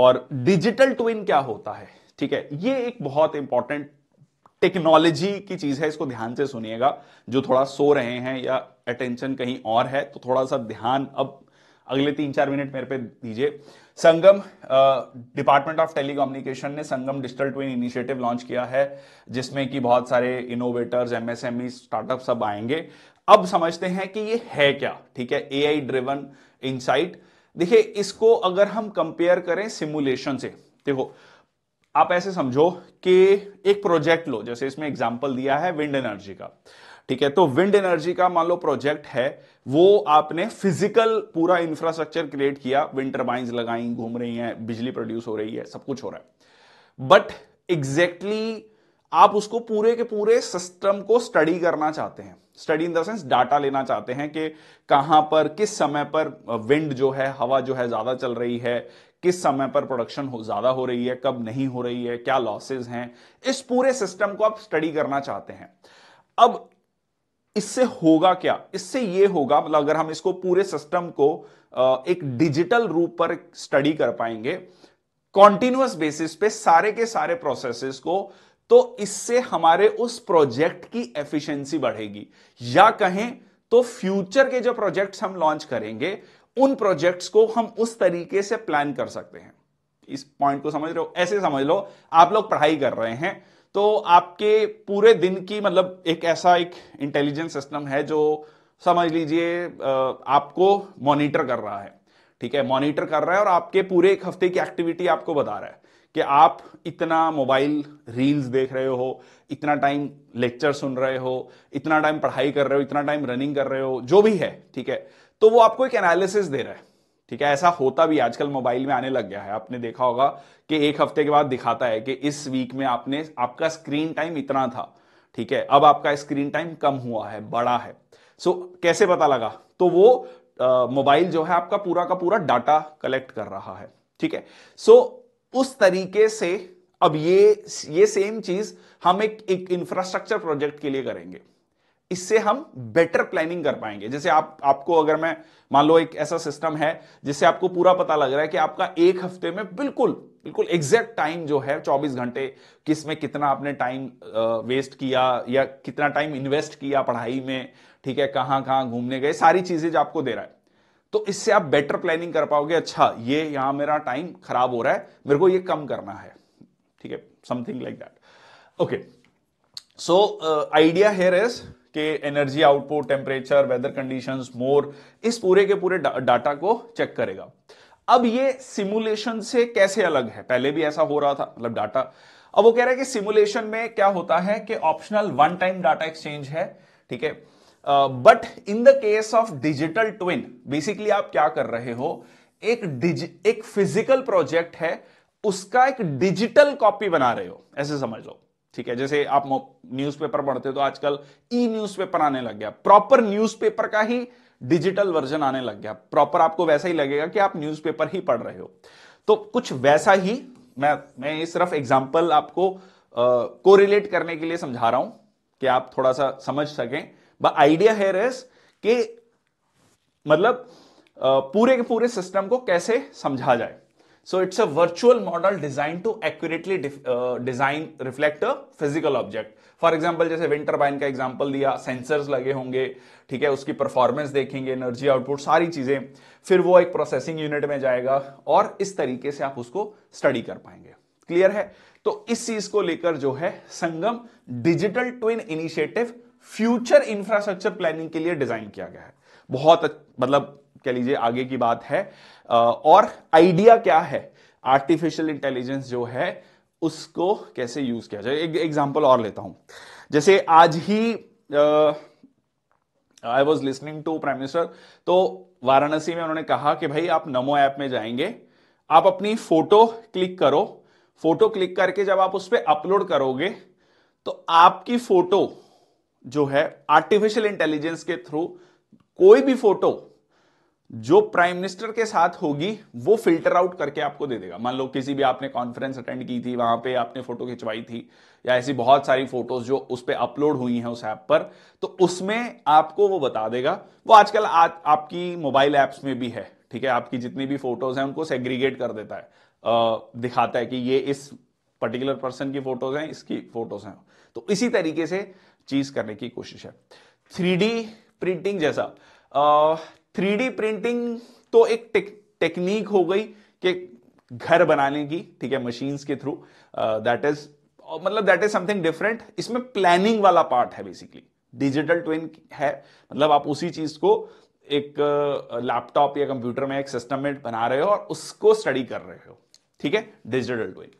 और डिजिटल ट्विन क्या होता है ठीक है ये एक बहुत इंपॉर्टेंट टेक्नोलॉजी की चीज है इसको ध्यान से सुनिएगा जो थोड़ा सो रहे हैं या अटेंशन कहीं और है तो थोड़ा सा ध्यान अब अगले तीन चार मिनट मेरे पे दीजिए संगम डिपार्टमेंट ऑफ टेलीकम्युनिकेशन ने Sangam digital twin initiative launch किया है जिसमें कि बहुत सारे इनोवेटर्स एमएसएमई स्टार्टअप सब आएंगे अब समझते हैं कि ये है क्या ठीक है ए आई ड्रिवन इनसाइट देखिए इसको अगर हम कंपेयर करें सिमुलेशन से देखो आप ऐसे समझो कि एक प्रोजेक्ट लो जैसे इसमें एग्जाम्पल दिया है विंड एनर्जी का ठीक है तो विंड एनर्जी का मान लो प्रोजेक्ट है वो आपने फिजिकल पूरा इंफ्रास्ट्रक्चर क्रिएट किया विंड टर्बाइंस लगाई घूम रही हैं बिजली प्रोड्यूस हो रही है सब कुछ हो रहा है बट एग्जैक्टली exactly आप उसको पूरे के पूरे सिस्टम को स्टडी करना चाहते हैं study in the sense data लेना चाहते हैं कि कहां पर किस समय पर विंड जो है हवा जो है ज़्यादा चल रही है किस समय पर प्रोडक्शन हो ज़्यादा हो रही है कब नहीं हो रही है क्या लॉसेज हैं इस पूरे सिस्टम को आप स्टडी करना चाहते हैं अब इससे होगा क्या इससे ये होगा मतलब अगर हम इसको पूरे सिस्टम को एक डिजिटल रूप पर स्टडी कर पाएंगे कॉन्टिन्यूस बेसिस पे सारे के सारे प्रोसेसेस को तो इससे हमारे उस प्रोजेक्ट की एफिशिएंसी बढ़ेगी या कहें तो फ्यूचर के जो प्रोजेक्ट्स हम लॉन्च करेंगे उन प्रोजेक्ट्स को हम उस तरीके से प्लान कर सकते हैं इस पॉइंट को समझ रहे हो ऐसे समझ लो आप लोग पढ़ाई कर रहे हैं तो आपके पूरे दिन की मतलब एक ऐसा एक इंटेलिजेंस सिस्टम है जो समझ लीजिए आपको मॉनिटर कर रहा है ठीक है मॉनिटर कर रहा है और आपके पूरे एक हफ्ते की एक्टिविटी आपको बता रहा है कि आप इतना मोबाइल रील्स देख रहे हो इतना टाइम लेक्चर सुन रहे हो इतना टाइम पढ़ाई कर रहे हो इतना टाइम रनिंग कर रहे हो जो भी है ठीक है तो वो आपको एक एनालिसिस दे रहा है ठीक है ऐसा होता भी आजकल मोबाइल में आने लग गया है आपने देखा होगा कि एक हफ्ते के बाद दिखाता है कि इस वीक में आपने आपका स्क्रीन टाइम इतना था ठीक है अब आपका स्क्रीन टाइम कम हुआ है बड़ा है सो कैसे पता लगा तो वो मोबाइल जो है आपका पूरा का पूरा डाटा कलेक्ट कर रहा है ठीक है सो उस तरीके से अब ये ये सेम चीज हम एक इंफ्रास्ट्रक्चर प्रोजेक्ट के लिए करेंगे इससे हम बेटर प्लानिंग कर पाएंगे जैसे आप आपको अगर मैं मान लो एक ऐसा सिस्टम है जिससे आपको पूरा पता लग रहा है कि आपका एक हफ्ते में बिल्कुल बिल्कुल एग्जैक्ट टाइम जो है 24 घंटे किस में कितना आपने टाइम वेस्ट किया या कितना टाइम इन्वेस्ट किया पढ़ाई में ठीक है कहां कहां घूमने गए सारी चीजें जो आपको दे रहा है तो इससे आप बेटर प्लानिंग कर पाओगे अच्छा ये यहां मेरा टाइम खराब हो रहा है मेरे को ये कम करना है ठीक है something like that okay so idea here is के energy output temperature weather condition more इस पूरे के पूरे डा, डाटा को चेक करेगा अब ये सिमुलेशन से कैसे अलग है पहले भी ऐसा हो रहा था मतलब डाटा अब वो कह रहा है कि सिमुलेशन में क्या होता है कि optional one time data exchange है ठीक है but in the case of digital twin basically आप क्या कर रहे हो एक डिज एक फिजिकल प्रोजेक्ट है उसका एक डिजिटल कॉपी बना रहे हो ऐसे समझ लो ठीक है जैसे आप न्यूज़पेपर पढ़ते हो तो आजकल ई न्यूज़पेपर आने लग गया प्रॉपर न्यूज़पेपर का ही डिजिटल वर्जन आने लग गया प्रॉपर आपको वैसा ही लगेगा कि आप न्यूज़पेपर ही पढ़ रहे हो तो कुछ वैसा ही मैं मैं ये सिर्फ एग्जाम्पल आपको कोरिलेट करने के लिए समझा रहा हूं कि आप थोड़ा सा समझ सकें ब आइडिया है रेस कि मतलब पूरे के पूरे सिस्टम को कैसे समझा जाए So it's a virtual model designed to accurately uh, design reflect a physical object. For example जैसे विंड टर्बाइन का एग्जाम्पल दिया सेंसर्स लगे होंगे ठीक है उसकी परफॉर्मेंस देखेंगे एनर्जी आउटपुट सारी चीजें फिर वो एक प्रोसेसिंग यूनिट में जाएगा और इस तरीके से आप उसको स्टडी कर पाएंगे क्लियर है तो इस चीज को लेकर जो है Sangam digital twin initiative future infrastructure planning के लिए डिजाइन किया गया है बहुत मतलब कह लीजिए आगे की बात है और आइडिया क्या है आर्टिफिशियल इंटेलिजेंस जो है उसको कैसे यूज किया जाए एक एग्जाम्पल और लेता हूं जैसे आज ही I was listening to prime minister तो वाराणसी में उन्होंने कहा कि भाई आप नमो ऐप में जाएंगे आप अपनी फोटो क्लिक करो फोटो क्लिक करके जब आप उस पर अपलोड करोगे तो आपकी फोटो जो है आर्टिफिशियल इंटेलिजेंस के थ्रू कोई भी फोटो जो प्राइम मिनिस्टर के साथ होगी वो फिल्टर आउट करके आपको दे देगा मान लो किसी भी आपने कॉन्फ्रेंस अटेंड की थी वहां पे आपने फोटो खिंचवाई थी या ऐसी बहुत सारी फोटोज जो उस पर अपलोड हुई हैं उस ऐप पर तो उसमें आपको वो बता देगा वो आजकल आ, आपकी मोबाइल ऐप्स में भी है ठीक है आपकी जितनी भी फोटोज हैं उनको सेग्रीगेट कर देता है आ, दिखाता है कि ये इस पर्टिकुलर पर्सन की फोटोज हैं इसकी फोटोज हैं तो इसी तरीके से चीज करने की कोशिश है थ्री प्रिंटिंग जैसा थ्री प्रिंटिंग तो एक टेक, टेक्निक हो गई कि घर बनाने की ठीक है मशीन्स के थ्रू दैट इज मतलब दैट इज समथिंग डिफरेंट इसमें प्लानिंग वाला पार्ट है बेसिकली डिजिटल ट्विन है मतलब आप उसी चीज को एक लैपटॉप uh, या कंप्यूटर में एक सिस्टम में बना रहे हो और उसको स्टडी कर रहे हो ठीक है डिजिटल ट्विन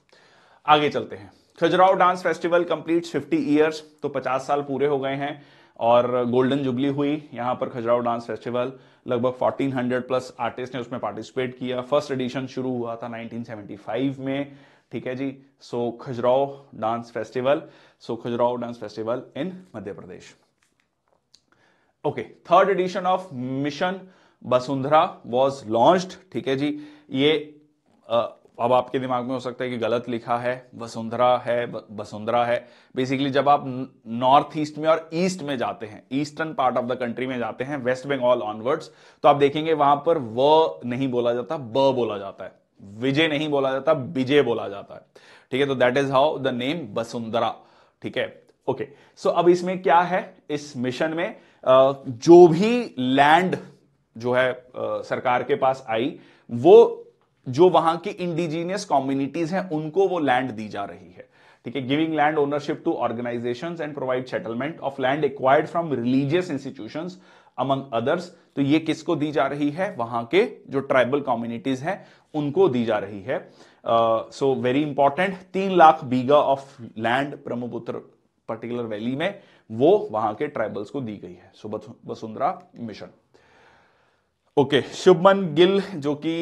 आगे चलते हैं Khajuraho dance festival complete 50 years तो 50 साल पूरे हो गए हैं और गोल्डन जुबली हुई यहां पर खजुराव डांस फेस्टिवल लगभग 1400 प्लस आर्टिस्ट ने उसमें पार्टिसिपेट किया फर्स्ट एडिशन शुरू हुआ था 1975 में ठीक है जी so Khajuraho dance festival so Khajuraho dance festival in Madhya Pradesh okay third edition of mission Vasundhara was launch ठीक है जी ये uh, अब आपके दिमाग में हो सकता है कि गलत लिखा है वसुंधरा है वसुंधरा है बेसिकली जब आप नॉर्थ ईस्ट में और ईस्ट में जाते हैं eastern part of the country में जाते हैं वेस्ट बंगाल ऑनवर्ड्स तो आप देखेंगे वहां पर व नहीं बोला जाता ब बोला जाता है विजय नहीं बोला जाता विजय बोला जाता है ठीक है तो that is how the name Vasundhara ठीक है ओके सो अब इसमें क्या है इस मिशन में जो भी लैंड जो है सरकार के पास आई वो जो वहां की इंडिजीनियस कम्युनिटीज हैं उनको वो लैंड दी जा रही है ठीक है giving land ownership to organization and provide settlement of land acquired from religious institution among others तो ये किसको दी जा रही है वहां के जो ट्राइबल कम्युनिटीज हैं उनको दी जा रही है सो वेरी इंपॉर्टेंट तीन lakh bigha of land Brahmaputra particular valley में वो वहां के ट्राइबल्स को दी गई है so Vasundhara mission okay okay, Shubman Gill जो कि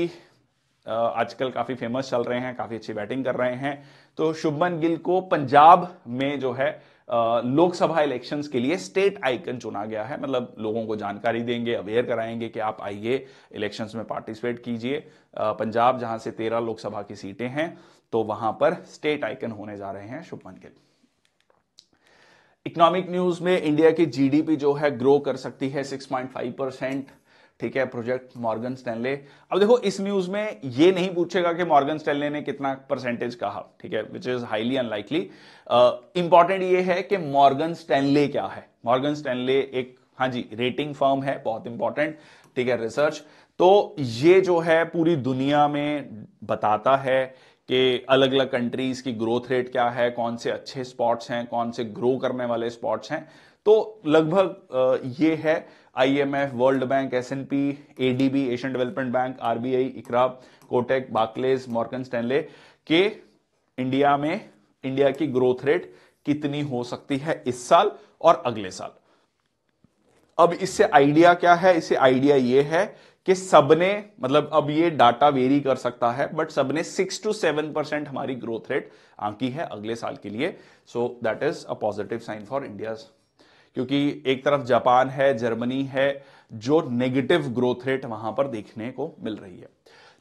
आजकल काफ़ी फेमस चल रहे हैं काफ़ी अच्छी बैटिंग कर रहे हैं तो शुभमन गिल को पंजाब में जो है लोकसभा इलेक्शंस के लिए स्टेट आइकन चुना गया है मतलब लोगों को जानकारी देंगे अवेयर कराएंगे कि आप आइए इलेक्शंस में पार्टिसिपेट कीजिए पंजाब जहां से तेरह लोकसभा की सीटें हैं तो वहां पर स्टेट आइकन होने जा रहे हैं शुभमन गिल इकोनॉमिक न्यूज में इंडिया की जीडीपी जो है ग्रो कर सकती है 6.5 परसेंट ठीक है प्रोजेक्ट मॉर्गन स्टैनले अब देखो इस न्यूज में ये नहीं पूछेगा कि मॉर्गन स्टैनले ने कितना परसेंटेज कहा ठीक है which is highly unlikely important ये है कि मॉर्गन स्टैनले क्या है मॉर्गन स्टैनले एक हाँ जी रेटिंग फर्म है बहुत इंपॉर्टेंट ठीक है रिसर्च तो ये जो है पूरी दुनिया में बताता है कि अलग अलग कंट्रीज की ग्रोथ रेट क्या है कौन से अच्छे स्पॉट्स हैं कौन से ग्रो करने वाले स्पॉट्स हैं तो लगभग ये है IMF World Bank S N P ADB Asian Development Bank RBI ICRA Kotak Barclays Morgan Stanley के इंडिया में इंडिया की ग्रोथ रेट कितनी हो सकती है इस साल और अगले साल अब इससे आइडिया क्या है इससे आइडिया ये है कि सबने मतलब अब ये डाटा वेरी कर सकता है बट सबने सिक्स टू सेवन परसेंट हमारी ग्रोथ रेट आंकी है अगले साल के लिए so that is a positive sign for India क्योंकि एक तरफ जापान है जर्मनी है जो नेगेटिव ग्रोथ रेट वहां पर देखने को मिल रही है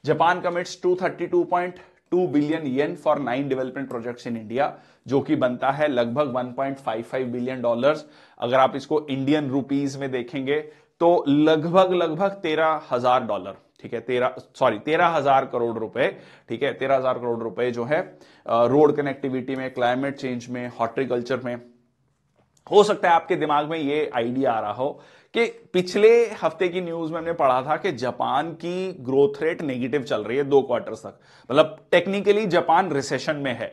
Japan commits 232.2 billion yen for nine development projects in India जो कि बनता है लगभग 1.55 बिलियन डॉलर्स अगर आप इसको इंडियन रुपीस में देखेंगे तो लगभग लगभग तेरह हजार डॉलर ठीक है तेरह सॉरी तेरह हजार करोड़ रुपए ठीक है तेरह हजार करोड़ रुपए जो है रोड कनेक्टिविटी में क्लाइमेट चेंज में हॉर्टिकल्चर में हो सकता है आपके दिमाग में ये आइडिया आ रहा हो कि पिछले हफ्ते की न्यूज में हमने पढ़ा था कि जापान की ग्रोथ रेट नेगेटिव चल रही है दो क्वार्टर तक मतलब टेक्निकली जापान रिसेशन में है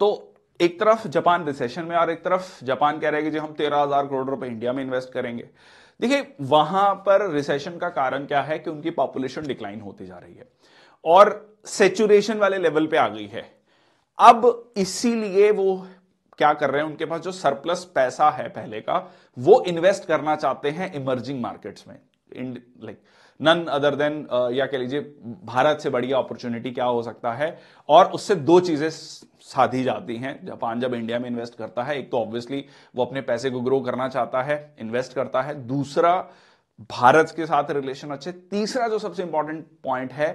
तो एक तरफ जापान रिसेशन में और एक तरफ जापान कह रहे हैं कि जी हम तेरह हजार करोड़ रुपए इंडिया में इन्वेस्ट करेंगे देखिए वहां पर रिसेशन का कारण क्या है कि उनकी पॉपुलेशन डिक्लाइन होती जा रही है और सेचुरेशन वाले लेवल पे आ गई है अब इसीलिए वो क्या कर रहे हैं उनके पास जो सरप्लस पैसा है पहले का वो इन्वेस्ट करना चाहते हैं इमर्जिंग मार्केट्स में लाइक नन अदर देन या कह लीजिए भारत से बढ़िया अपॉर्चुनिटी क्या हो सकता है और उससे दो चीज़ें साधी जाती हैं जापान जब इंडिया में इन्वेस्ट करता है एक तो ऑब्वियसली वो अपने पैसे को ग्रो करना चाहता है इन्वेस्ट करता है दूसरा भारत के साथ रिलेशन अच्छे तीसरा जो सबसे इंपॉर्टेंट पॉइंट है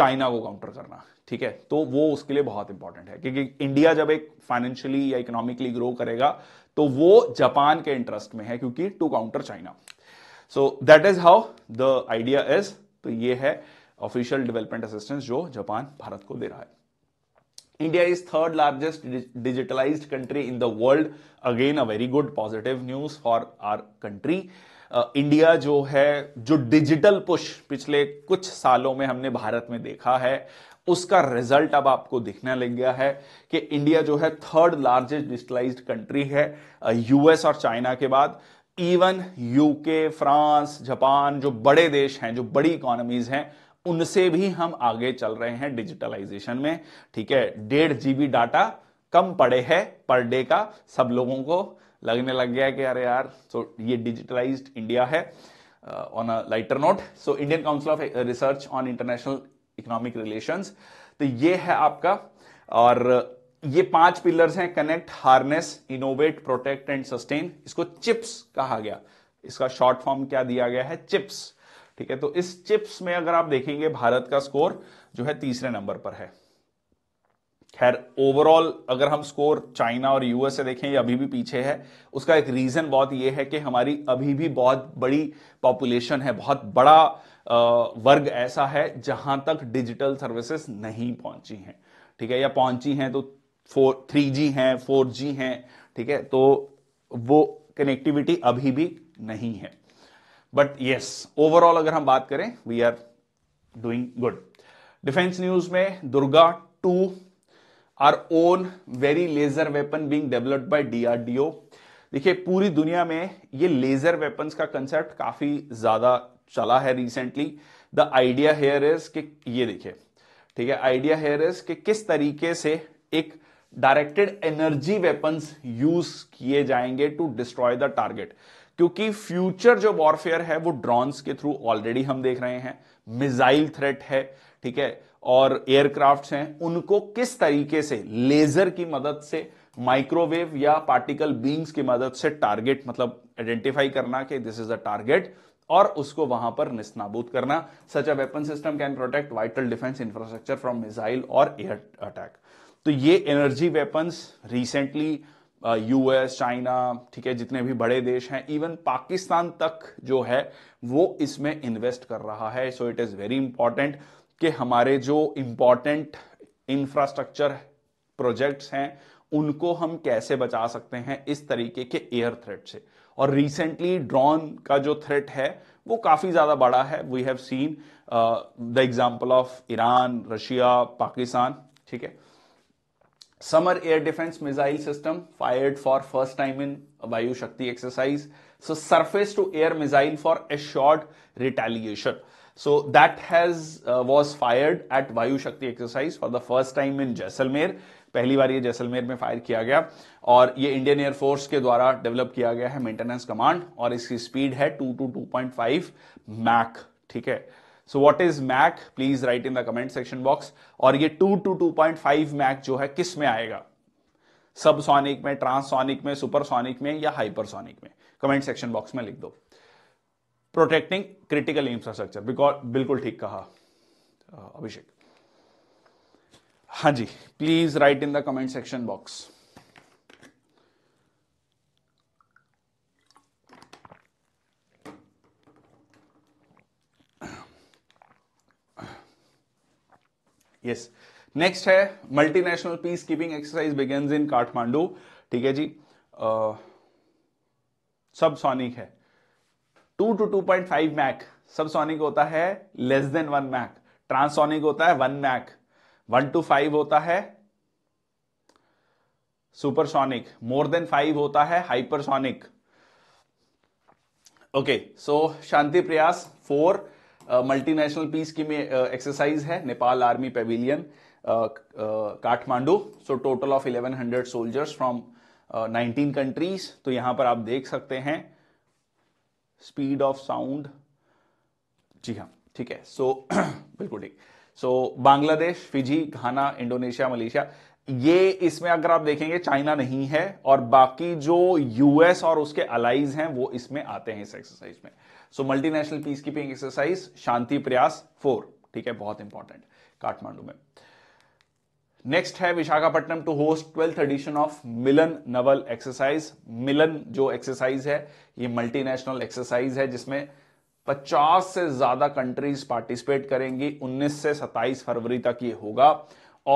चाइना को काउंटर करना ठीक है तो वो उसके लिए बहुत इंपॉर्टेंट है क्योंकि इंडिया जब एक फाइनेंशियली या इकोनॉमिकली ग्रो करेगा तो वो जापान के इंटरेस्ट में है क्योंकि to counter China so that is how the idea is तो ये है ऑफिशियल डेवलपमेंट असिस्टेंस जो जापान भारत को दे रहा है India is third largest digitalize country in the world again a very good positive news for our country India जो है जो डिजिटल पुश पिछले कुछ सालों में हमने भारत में देखा है उसका रिजल्ट अब आपको दिखने लग गया है कि इंडिया जो है थर्ड लार्जेस्ट डिजिटलाइज कंट्री है यूएस और चाइना के बाद इवन यूके फ्रांस जापान जो बड़े देश हैं जो बड़ी इकोनॉमीज हैं उनसे भी हम आगे चल रहे हैं डिजिटलाइजेशन में ठीक है डेढ़ जीबी डाटा कम पड़े है पर डे का सब लोगों को लगने लग गया है कि अरे यार सो तो ये डिजिटलाइज्ड इंडिया है on a lighter note so Indian Council of Research on International Economic Relations तो ये है आपका और ये पांच पिलर्स हैं connect harness innovate protect and sustain इसको चिप्स कहा गया इसका शॉर्ट फॉर्म क्या दिया गया है चिप्स ठीक है तो इस चिप्स में अगर आप देखेंगे भारत का स्कोर जो है तीसरे नंबर पर है खैर ओवरऑल अगर हम स्कोर चाइना और यूएस से देखें ये अभी भी पीछे है उसका एक रीजन बहुत ये है कि हमारी अभी भी बहुत बड़ी पॉपुलेशन है बहुत बड़ा वर्ग ऐसा है जहां तक डिजिटल सर्विसेज नहीं पहुंची हैं ठीक है या पहुंची हैं तो फोर थ्री जी हैं फोर जी हैं ठीक है तो वो कनेक्टिविटी अभी भी नहीं है बट यस ओवरऑल अगर हम बात करें we are doing good defence news में Durga two our own very laser weapon being developed D DRDO देखिए पूरी दुनिया में ये लेजर वेपन्स का कंसेप्ट काफी ज्यादा चला है recently the idea here is कि ये देखिए ठीक है आइडिया हेयर इज कि किस तरीके से एक डायरेक्टेड एनर्जी वेपन्स यूज किए जाएंगे टू डिस्ट्रॉय द टारगेट क्योंकि फ्यूचर जो वॉरफेयर है वो ड्रॉन्स के थ्रू ऑलरेडी हम देख रहे हैं मिसाइल थ्रेट है ठीक है और एयरक्राफ्ट हैं उनको किस तरीके से लेजर की मदद से माइक्रोवेव या पार्टिकल बींग्स की मदद से टारगेट मतलब आइडेंटिफाई करना कि दिस इज अ टारगेट और उसको वहां पर निस्नाबूत करना such a weapon system can protect vital defence infrastructure from missile और एयर अटैक तो ये energy weapons recently US China ठीक है जितने भी बड़े देश हैं इवन पाकिस्तान तक जो है वो इसमें इन्वेस्ट कर रहा है so it is very important कि हमारे जो इंपॉर्टेंट इंफ्रास्ट्रक्चर प्रोजेक्ट्स हैं उनको हम कैसे बचा सकते हैं इस तरीके के एयर थ्रेट से और रिसेंटली ड्रोन का जो थ्रेट है वो काफी ज्यादा बड़ा है we have seen the example of Iran Russia Pakistan ठीक है Samar air defence missile system fired for first time in Vayu Shakti exercise so surface to air missile for a short retaliation so that has was fired at Vayu Shakti exercise for the first time in Jaisalmer पहली बार ये जैसलमेर में फायर किया गया और ये इंडियन एयरफोर्स के द्वारा डेवलप किया गया है मेंटेनेंस कमांड और इसकी स्पीड है two two two point five Mach ठीक है so what is Mach please write in the comment section box और ये two two two point five Mach जो है किस में आएगा सबसोनिक में ट्रांसोनिक में सुपरसोनिक में या हाइपरसोनिक में कमेंट सेक्शन बॉक्स में लिख दो प्रोटेक्टिंग क्रिटिकल इंफ्रास्ट्रक्चर बिकॉज बिल्कुल ठीक कहा अभिषेक हाँ जी please write in the comment section box yes next है multinational peace keeping exercise begins in Kathmandu ठीक है जी आ, सब सोनिक है two two two point five Mach subsonic होता है less than one Mach transonic होता है one Mach one two five होता है सुपरसोनिक मोर देन फाइव होता है हाइपरसोनिक ओके सो शांति प्रयास फोर मल्टीनेशनल पीस की में एक्सरसाइज uh, है Nepal army pavilion Kathmandu so total of eleven hundred soldiers from nineteen countries तो यहां पर आप देख सकते हैं स्पीड ऑफ साउंड जी हाँ ठीक है सो बिल्कुल ठीक so Bangladesh Fiji Ghana Indonesia Malaysia ये इसमें अगर आप देखेंगे चाइना नहीं है और बाकी जो यूएस और उसके अलाइज हैं वो इसमें आते हैं इस एक्सरसाइज में so multinational peace keeping exercise Shanti Prayas four ठीक है बहुत इंपॉर्टेंट काठमांडू में नेक्स्ट है Visakhapatnam to host twelfth edition of Milan naval exercise Milan जो एक्सरसाइज है ये मल्टीनेशनल एक्सरसाइज है जिसमें पचास से ज्यादा कंट्रीज पार्टिसिपेट करेंगी उन्नीस से 27 फरवरी तक ये होगा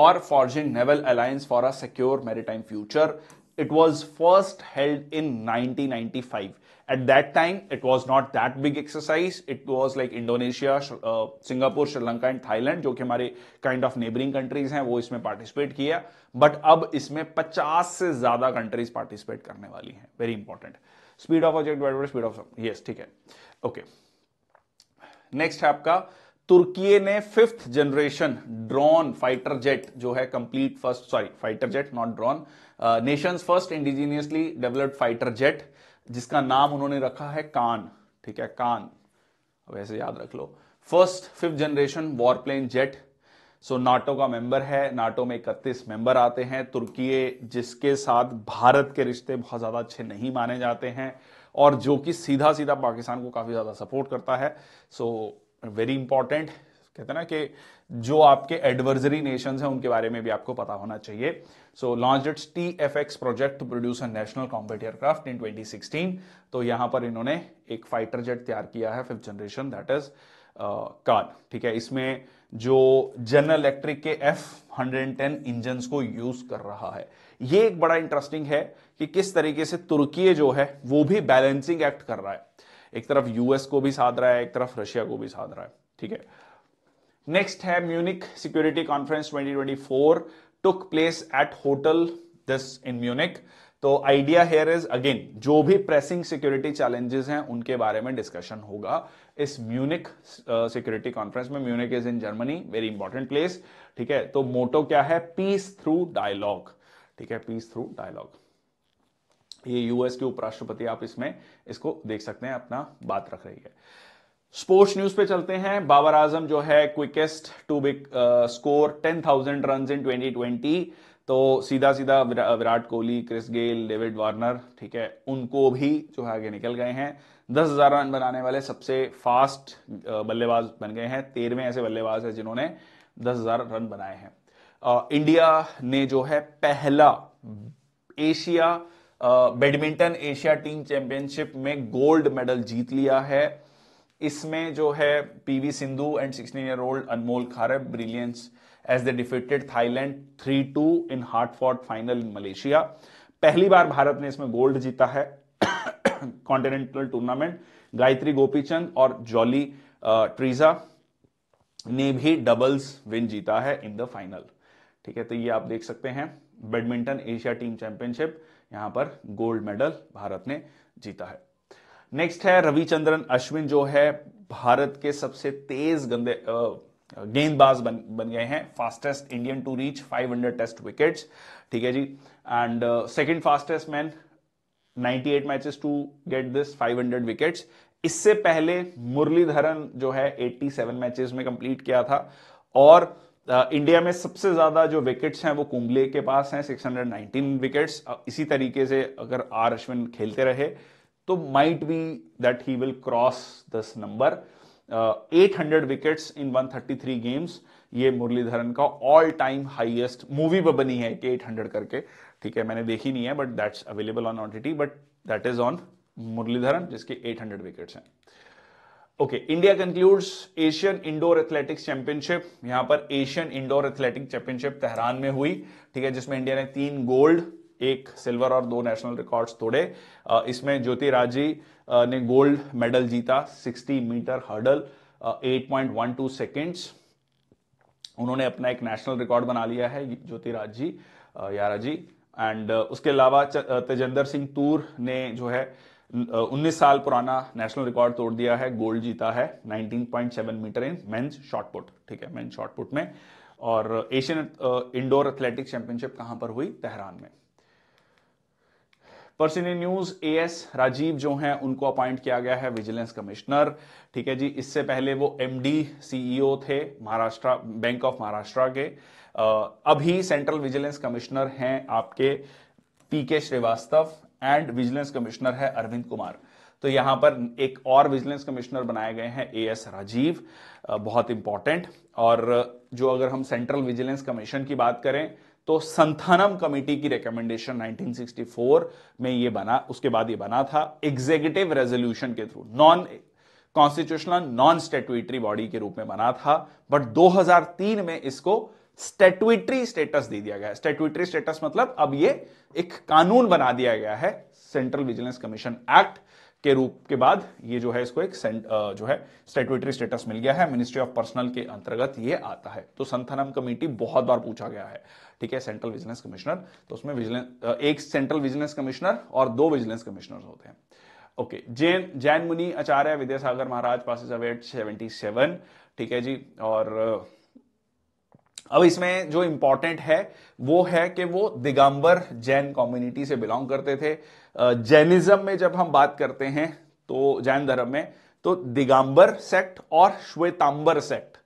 और forging naval alliance for a secure maritime future it was first held in 1995 at that time it was not that big exercise it was like Indonesia Singapore Sri Lanka and Thailand जो कि हमारे काइंड ऑफ नेबरिंग कंट्रीज हैं वो इसमें पार्टिसिपेट किया बट अब इसमें 50 से ज्यादा कंट्रीज पार्टिसिपेट करने वाली हैं very important speed of object speed of ये ठीक है ओके okay. नेक्स्ट है आपका तुर्की ने fifth generation drone fighter jet जो है complete first sorry fighter jet not drone nations first indigenously developed fighter jet जिसका नाम उन्होंने रखा है कान ठीक है कान अब ऐसे याद रख लो first fifth generation warplane jet so NATO का मेंबर है नाटो में इकतीस मेंबर आते हैं तुर्की जिसके साथ भारत के रिश्ते बहुत ज्यादा अच्छे नहीं माने जाते हैं और जो कि सीधा सीधा पाकिस्तान को काफ़ी ज़्यादा सपोर्ट करता है सो वेरी इंपॉर्टेंट कहते हैं ना कि जो आपके एडवर्जरी नेशंस हैं उनके बारे में भी आपको पता होना चाहिए so launch it's T F X project to produce a national combat aircraft in 2016 तो यहां पर इन्होंने एक फाइटर जेट तैयार किया है fifth generation that is Kaan ठीक है इसमें जो जनरल इलेक्ट्रिक के एफ हंड्रेड इंजन को यूज कर रहा है ये एक बड़ा इंटरेस्टिंग है कि किस तरीके से तुर्की जो है वो भी बैलेंसिंग एक्ट कर रहा है एक तरफ यूएस को भी साध रहा है एक तरफ रशिया को भी साध रहा है ठीक है नेक्स्ट है Munich security conference 2024 took place at hotel this in Munich तो आइडिया हेयर इज अगेन जो भी प्रेसिंग सिक्योरिटी चैलेंजेस हैं उनके बारे में डिस्कशन होगा इस म्यूनिक सिक्योरिटी कॉन्फ्रेंस में Munich is in Germany very important place ठीक है तो मोटो क्या है पीस थ्रू डायलॉग ठीक है पीस थ्रू डायलॉग ये यूएस के उपराष्ट्रपति आप इसमें इसको देख सकते हैं अपना बात रख रही है स्पोर्ट्स न्यूज पे चलते हैं बाबर आजम जो है quickest to big score ten thousand run in twenty twenty तो सीधा सीधा विरा, Virat Kohli Chris Gayle David Warner ठीक है उनको भी जो है आगे निकल गए हैं दस हजार रन बनाने वाले सबसे फास्ट बल्लेबाज बन गए हैं तेरहवें ऐसे बल्लेबाज है जिन्होंने दस हजार रन बनाए हैं इंडिया ने जो है पहला Asia badminton Asia team championship में गोल्ड मेडल जीत लिया है इसमें जो है PV Sindhu and sixteen year old Anmol Kharb brilliance as the defeated Thailand three two in hard fought final in Malaysia पहली बार भारत ने इसमें गोल्ड जीता है कॉन्टिनेंटल टूर्नामेंट गायत्री गोपीचंद और जॉली ट्रीजा ने भी डबल्स विन जीता है इन द फाइनल ठीक है तो ये आप देख सकते हैं बैडमिंटन एशिया टीम चैंपियनशिप यहां पर गोल्ड मेडल भारत ने जीता है नेक्स्ट है रविचंद्रन अश्विन जो है भारत के सबसे तेज गंदे गेंदबाज बन बन गए हैं fastest Indian to reach 500 test wickets ठीक है जी and second fastest man 98 matches to get this 500 wickets इससे पहले मुरलीधरन जो है 87 मैचेस में कंप्लीट किया था और इंडिया uh, में सबसे ज़्यादा जो विकेट्स हैं वो कुंबले के पास हैं 619 विकेट्स uh, इसी तरीके से अगर आर अश्विन खेलते रहे तो might be that he will cross this number eight hundred wickets in 133 games ये मुरलीधरन का ऑल टाइम हाईएस्ट मूवी बनी है कि 800 करके ठीक है मैंने देखी नहीं है but that's available on OTT but that is on Muralitharan जिसके 800 विकेट्स हैं okay India concludes Asian indoor athletics championship यहां पर Asian indoor athletic championship Tehran में हुई ठीक है जिसमें इंडिया ने तीन गोल्ड एक सिल्वर और दो नेशनल रिकॉर्ड्स तोड़े इसमें ज्योति राजी ने गोल्ड मेडल जीता 60 मीटर हर्डल 8.12 सेकंड्स उन्होंने अपना एक नेशनल रिकॉर्ड बना लिया है ज्योति राजी जी यारा जी एंड उसके अलावा तेजेंद्र सिंह तूर ने जो है 19 साल पुराना नेशनल रिकॉर्ड तोड़ दिया है गोल्ड जीता है 19.7 metre in men's shot put ठीक है मेंस शॉर्ट पुट में और एशियन इंडोर एथलेटिक चैंपियनशिप कहां पर हुई तेहरान में पर्सिनी न्यूज एस राजीव जो हैं उनको अपॉइंट किया गया है विजिलेंस कमिश्नर ठीक है जी इससे पहले वो डी सीईओ e थे महाराष्ट्र बैंक ऑफ महाराष्ट्र के अभी सेंट्रल विजिलेंस कमिश्नर हैं आपके पी के श्रीवास्तव एंड विजिलेंस कमिश्नर है अरविंद कुमार तो यहां पर एक और विजिलेंस कमिश्नर बनाए गए हैं ए एस राजीव बहुत इंपॉर्टेंट और जो अगर हम सेंट्रल विजिलेंस कमीशन की बात करें तो संथानम कमेटी की रिकमेंडेशन 1964 में ये बना उसके बाद ये बना था एग्जीक्यूटिव रेजोल्यूशन के through non constitutional non statutory body के रूप में बना था बट 2003 में इसको स्टेटुटरी स्टेटस दे दिया गया है स्टेटुटरी स्टेटस मतलब अब ये एक कानून बना दिया गया है सेंट्रल विजिलेंस कमीशन एक्ट के रूप के बाद ये जो है इसको एक जो है स्टेटुटरी स्टेटस मिल गया है मिनिस्ट्री ऑफ पर्सनल के अंतर्गत ये आता है तो संथानम कमेटी बहुत बार पूछा गया है ठीक है सेंट्रल विजिलेंस कमिश्नर तो उसमें विजिलेंस एक सेंट्रल विजिलेंस कमिश्नर और दो विजिलेंस कमिश्नर होते हैं ओके जैन जैन मुनि Acharya Vidyasagar Maharaj passes away at seventy ठीक है जी और अब इसमें जो इंपॉर्टेंट है वो है कि वो दिगंबर जैन कम्युनिटी से बिलोंग करते थे जैनिज्म में जब हम बात करते हैं तो जैन धर्म में तो दिगंबर सेक्ट और श्वेतांबर सेक्ट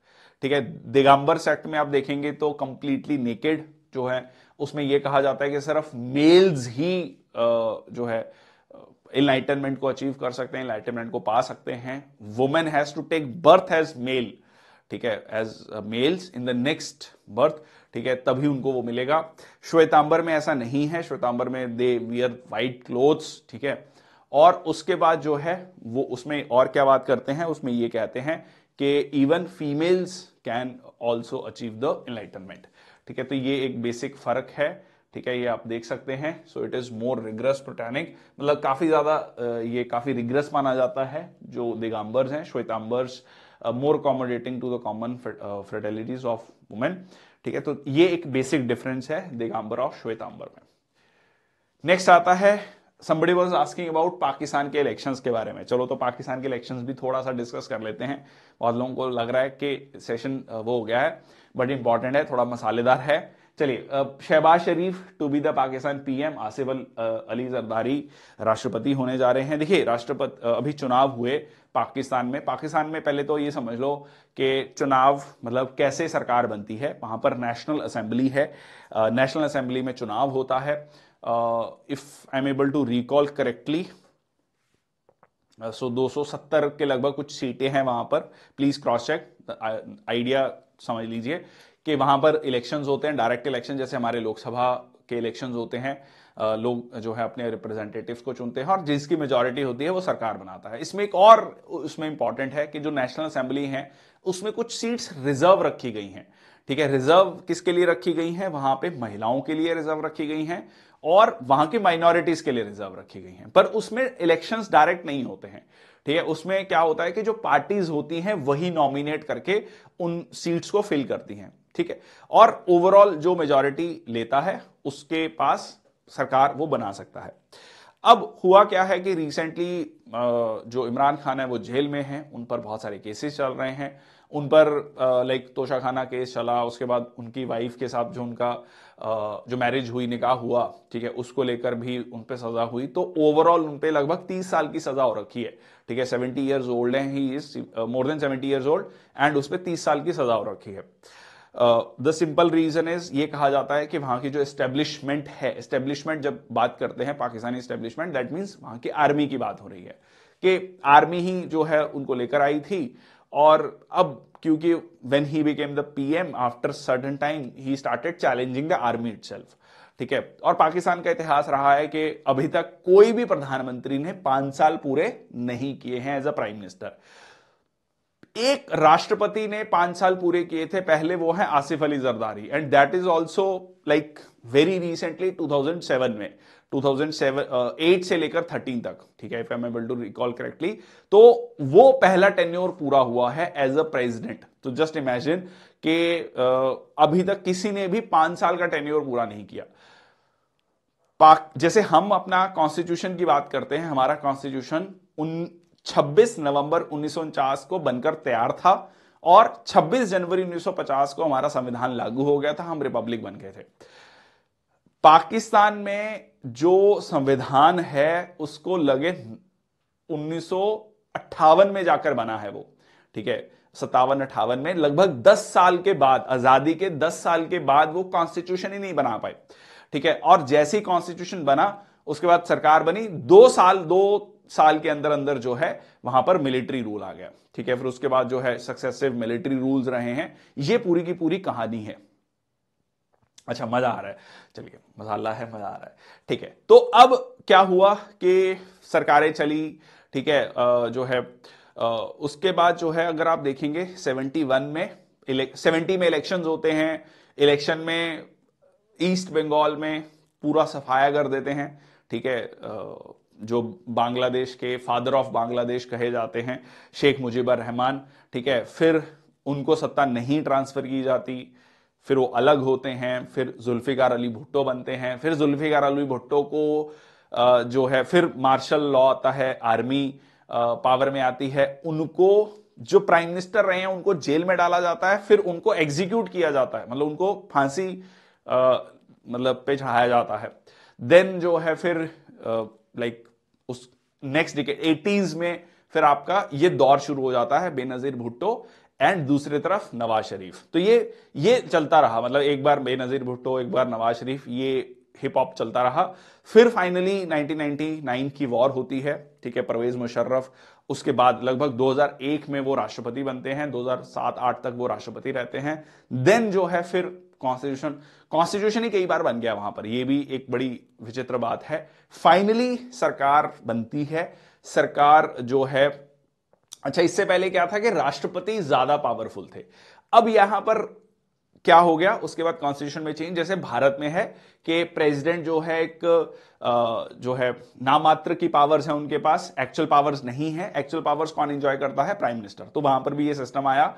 ठीक है दिगंबर सेक्ट में आप देखेंगे तो कंप्लीटली नेकेड जो है उसमें यह कहा जाता है कि सिर्फ मेल्स ही जो है इनलाइटनमेंट को अचीव कर सकते हैं इनलाइटनमेंट को पा सकते हैं women has to take birth as male ठीक है as males in the next birth ठीक है तभी उनको वो मिलेगा श्वेतांबर में ऐसा नहीं है श्वेतांबर में दे वियर वाइट क्लोथ्स ठीक है और उसके बाद जो है वो उसमें और क्या बात करते हैं उसमें ये कहते हैं कि even females can also achieve the enlightenment ठीक है तो ये एक बेसिक फर्क है ठीक है ये आप देख सकते हैं so it is more rigorous puritanic मतलब काफ़ी ज़्यादा ये काफ़ी रिग्रस माना जाता है जो दिगाम्बर्स हैं Shvetambars more accommodating to the common frailties of women ठीक है तो ये एक बेसिक डिफरेंस है दिगंबर और श्वेतांबर में नेक्स्ट आता है somebody was asking about Pakistan के इलेक्शन के बारे में चलो तो पाकिस्तान के इलेक्शन भी थोड़ा सा डिस्कस कर लेते हैं बहुत लोगों को लग रहा है कि सेशन uh, वो हो गया है बट इंपॉर्टेंट है थोड़ा मसालेदार है चलिए uh, Shehbaz Sharif to be the Pakistan PM Asif अल uh, अली जरदारी राष्ट्रपति होने जा रहे हैं देखिए राष्ट्रपति अभी चुनाव हुए पाकिस्तान में पाकिस्तान में पहले तो ये समझ लो कि चुनाव मतलब कैसे सरकार बनती है वहाँ पर नेशनल असेंबली है नेशनल असेंबली में चुनाव होता है if I am able to recall correctly so 270 के लगभग कुछ सीटें हैं वहाँ पर प्लीज़ क्रॉस चेक आइडिया समझ लीजिए कि वहाँ पर इलेक्शंस होते हैं डायरेक्ट इलेक्शन जैसे हमारे लोकसभा के इलेक्शंस होते हैं लोग जो है अपने रिप्रेजेंटेटिव्स को चुनते हैं और जिसकी मेजोरिटी होती है वो सरकार बनाता है इसमें एक और उसमें इंपॉर्टेंट है कि जो नेशनल असेंबली है उसमें कुछ सीट्स रिजर्व रखी गई हैं ठीक है रिजर्व किसके लिए रखी गई हैं वहां पे महिलाओं के लिए रिजर्व रखी गई हैं और वहां की माइनॉरिटीज के लिए रिजर्व रखी गई हैं पर उसमें इलेक्शंस डायरेक्ट नहीं होते हैं ठीक है उसमें क्या होता है कि जो पार्टीज होती हैं वही नॉमिनेट करके उन सीट्स को फिल करती हैं ठीक है और ओवरऑल जो मेजोरिटी लेता है उसके पास सरकार वो बना सकता है अब हुआ क्या है कि रिसेंटली जो इमरान खान है वो जेल में हैं उन पर बहुत सारे केसेस चल रहे हैं उन पर लाइक तोशा खाना केस चला उसके बाद उनकी वाइफ के साथ जो उनका जो मैरिज हुई निकाह हुआ ठीक है उसको लेकर भी उन पर सज़ा हुई तो ओवरऑल उन पर लगभग तीस साल की सज़ा हो रखी है ठीक है सेवेंटी ईयर्स ओल्ड हैं he is more than seventy years old and उस पर तीस साल की सज़ा हो रखी है द सिंपल रीजन इज ये कहा जाता है कि वहां की जो एस्टेब्लिशमेंट है एस्टेब्लिशमेंट जब बात करते हैं पाकिस्तानी एस्टेब्लिशमेंट दैट मीन्स वहां की आर्मी की बात हो रही है कि आर्मी ही जो है उनको लेकर आई थी और अब क्योंकि when he became the P M after certain time he started challenging the army it ठीक है और पाकिस्तान का इतिहास रहा है कि अभी तक कोई भी प्रधानमंत्री ने पांच साल पूरे नहीं किए हैं एज अ प्राइम मिनिस्टर एक राष्ट्रपति ने पांच साल पूरे किए थे पहले वो है Asif Ali Zardari and that is also like very recently 2007 में 2007 8 uh, से लेकर 13 तक ठीक है if I am able to recall correctly तो वो पहला टेन्योर पूरा हुआ है एज अ प्रेसिडेंट तो जस्ट इमेजिन uh, अभी तक किसी ने भी पांच साल का टेन्योर पूरा नहीं किया पाक जैसे हम अपना कॉन्स्टिट्यूशन की बात करते हैं हमारा कॉन्स्टिट्यूशन 26 नवंबर उन्नीस को बनकर तैयार था और 26 जनवरी 1950 को हमारा संविधान लागू हो गया था हम रिपब्लिक बन गए थे पाकिस्तान में जो संविधान है उसको लगे उन्नीस में जाकर बना है वो ठीक है सत्तावन अठावन में लगभग 10 साल के बाद आजादी के 10 साल के बाद वो कॉन्स्टिट्यूशन ही नहीं बना पाए ठीक है और जैसे ही कॉन्स्टिट्यूशन बना उसके बाद सरकार बनी दो साल दो साल के अंदर अंदर जो है वहां पर मिलिट्री रूल आ गया ठीक है फिर उसके बाद जो है सक्सेसिव मिलिट्री रूल्स रहे हैं ये पूरी की पूरी कहानी है अच्छा मजा आ रहा है चलिए मजा है मजा आ रहा है ठीक है तो अब क्या हुआ कि सरकारें चली ठीक है जो है उसके बाद जो है अगर आप देखेंगे 71 में 70 में इलेक्शन होते हैं इलेक्शन में ईस्ट बंगाल में पूरा सफाया कर देते हैं ठीक है जो बांग्लादेश के फादर ऑफ बांग्लादेश कहे जाते हैं शेख मुजीबर रहमान ठीक है फिर उनको सत्ता नहीं ट्रांसफ़र की जाती फिर वो अलग होते हैं फिर जुल्फ़िकार अली भुट्टो बनते हैं फिर जुल्फ़िकार अली भुट्टो को जो है फिर मार्शल लॉ आता है आर्मी पावर में आती है उनको जो प्राइम मिनिस्टर रहे हैं उनको जेल में डाला जाता है फिर उनको एग्जीक्यूट किया जाता है मतलब उनको फांसी मतलब पे चढ़ाया जाता है देन जो है फिर लाइक उस नेक्स्ट डिकेट एटीज में फिर आपका ये दौर शुरू हो जाता है बेनजीर भुट्टो एंड दूसरी तरफ नवाज शरीफ तो ये ये चलता रहा मतलब एक बार बेनजीर भुट्टो एक बार नवाज शरीफ ये हिप हॉप चलता रहा फिर फाइनली 1999 की वॉर होती है ठीक है परवेज मुशर्रफ उसके बाद लगभग 2001 में वो राष्ट्रपति बनते हैं 2007-8 तक वो राष्ट्रपति रहते हैं देन जो है फिर कॉन्स्टिट्यूशन कॉन्स्टिट्यूशन ही कई बार बन गया वहां पर यह भी एक बड़ी विचित्र बात है फाइनली सरकार बनती है सरकार जो है अच्छा इससे पहले क्या था कि राष्ट्रपति ज्यादा पावरफुल थे अब यहां पर क्या हो गया उसके बाद कॉन्स्टिट्यूशन में चेंज जैसे भारत में है कि प्रेसिडेंट जो है एक जो है नामात्र की पावर्स है उनके पास एक्चुअल पावर्स नहीं है एक्चुअल पावर्स कौन एंजॉय करता है प्राइम मिनिस्टर तो वहां पर भी ये सिस्टम आया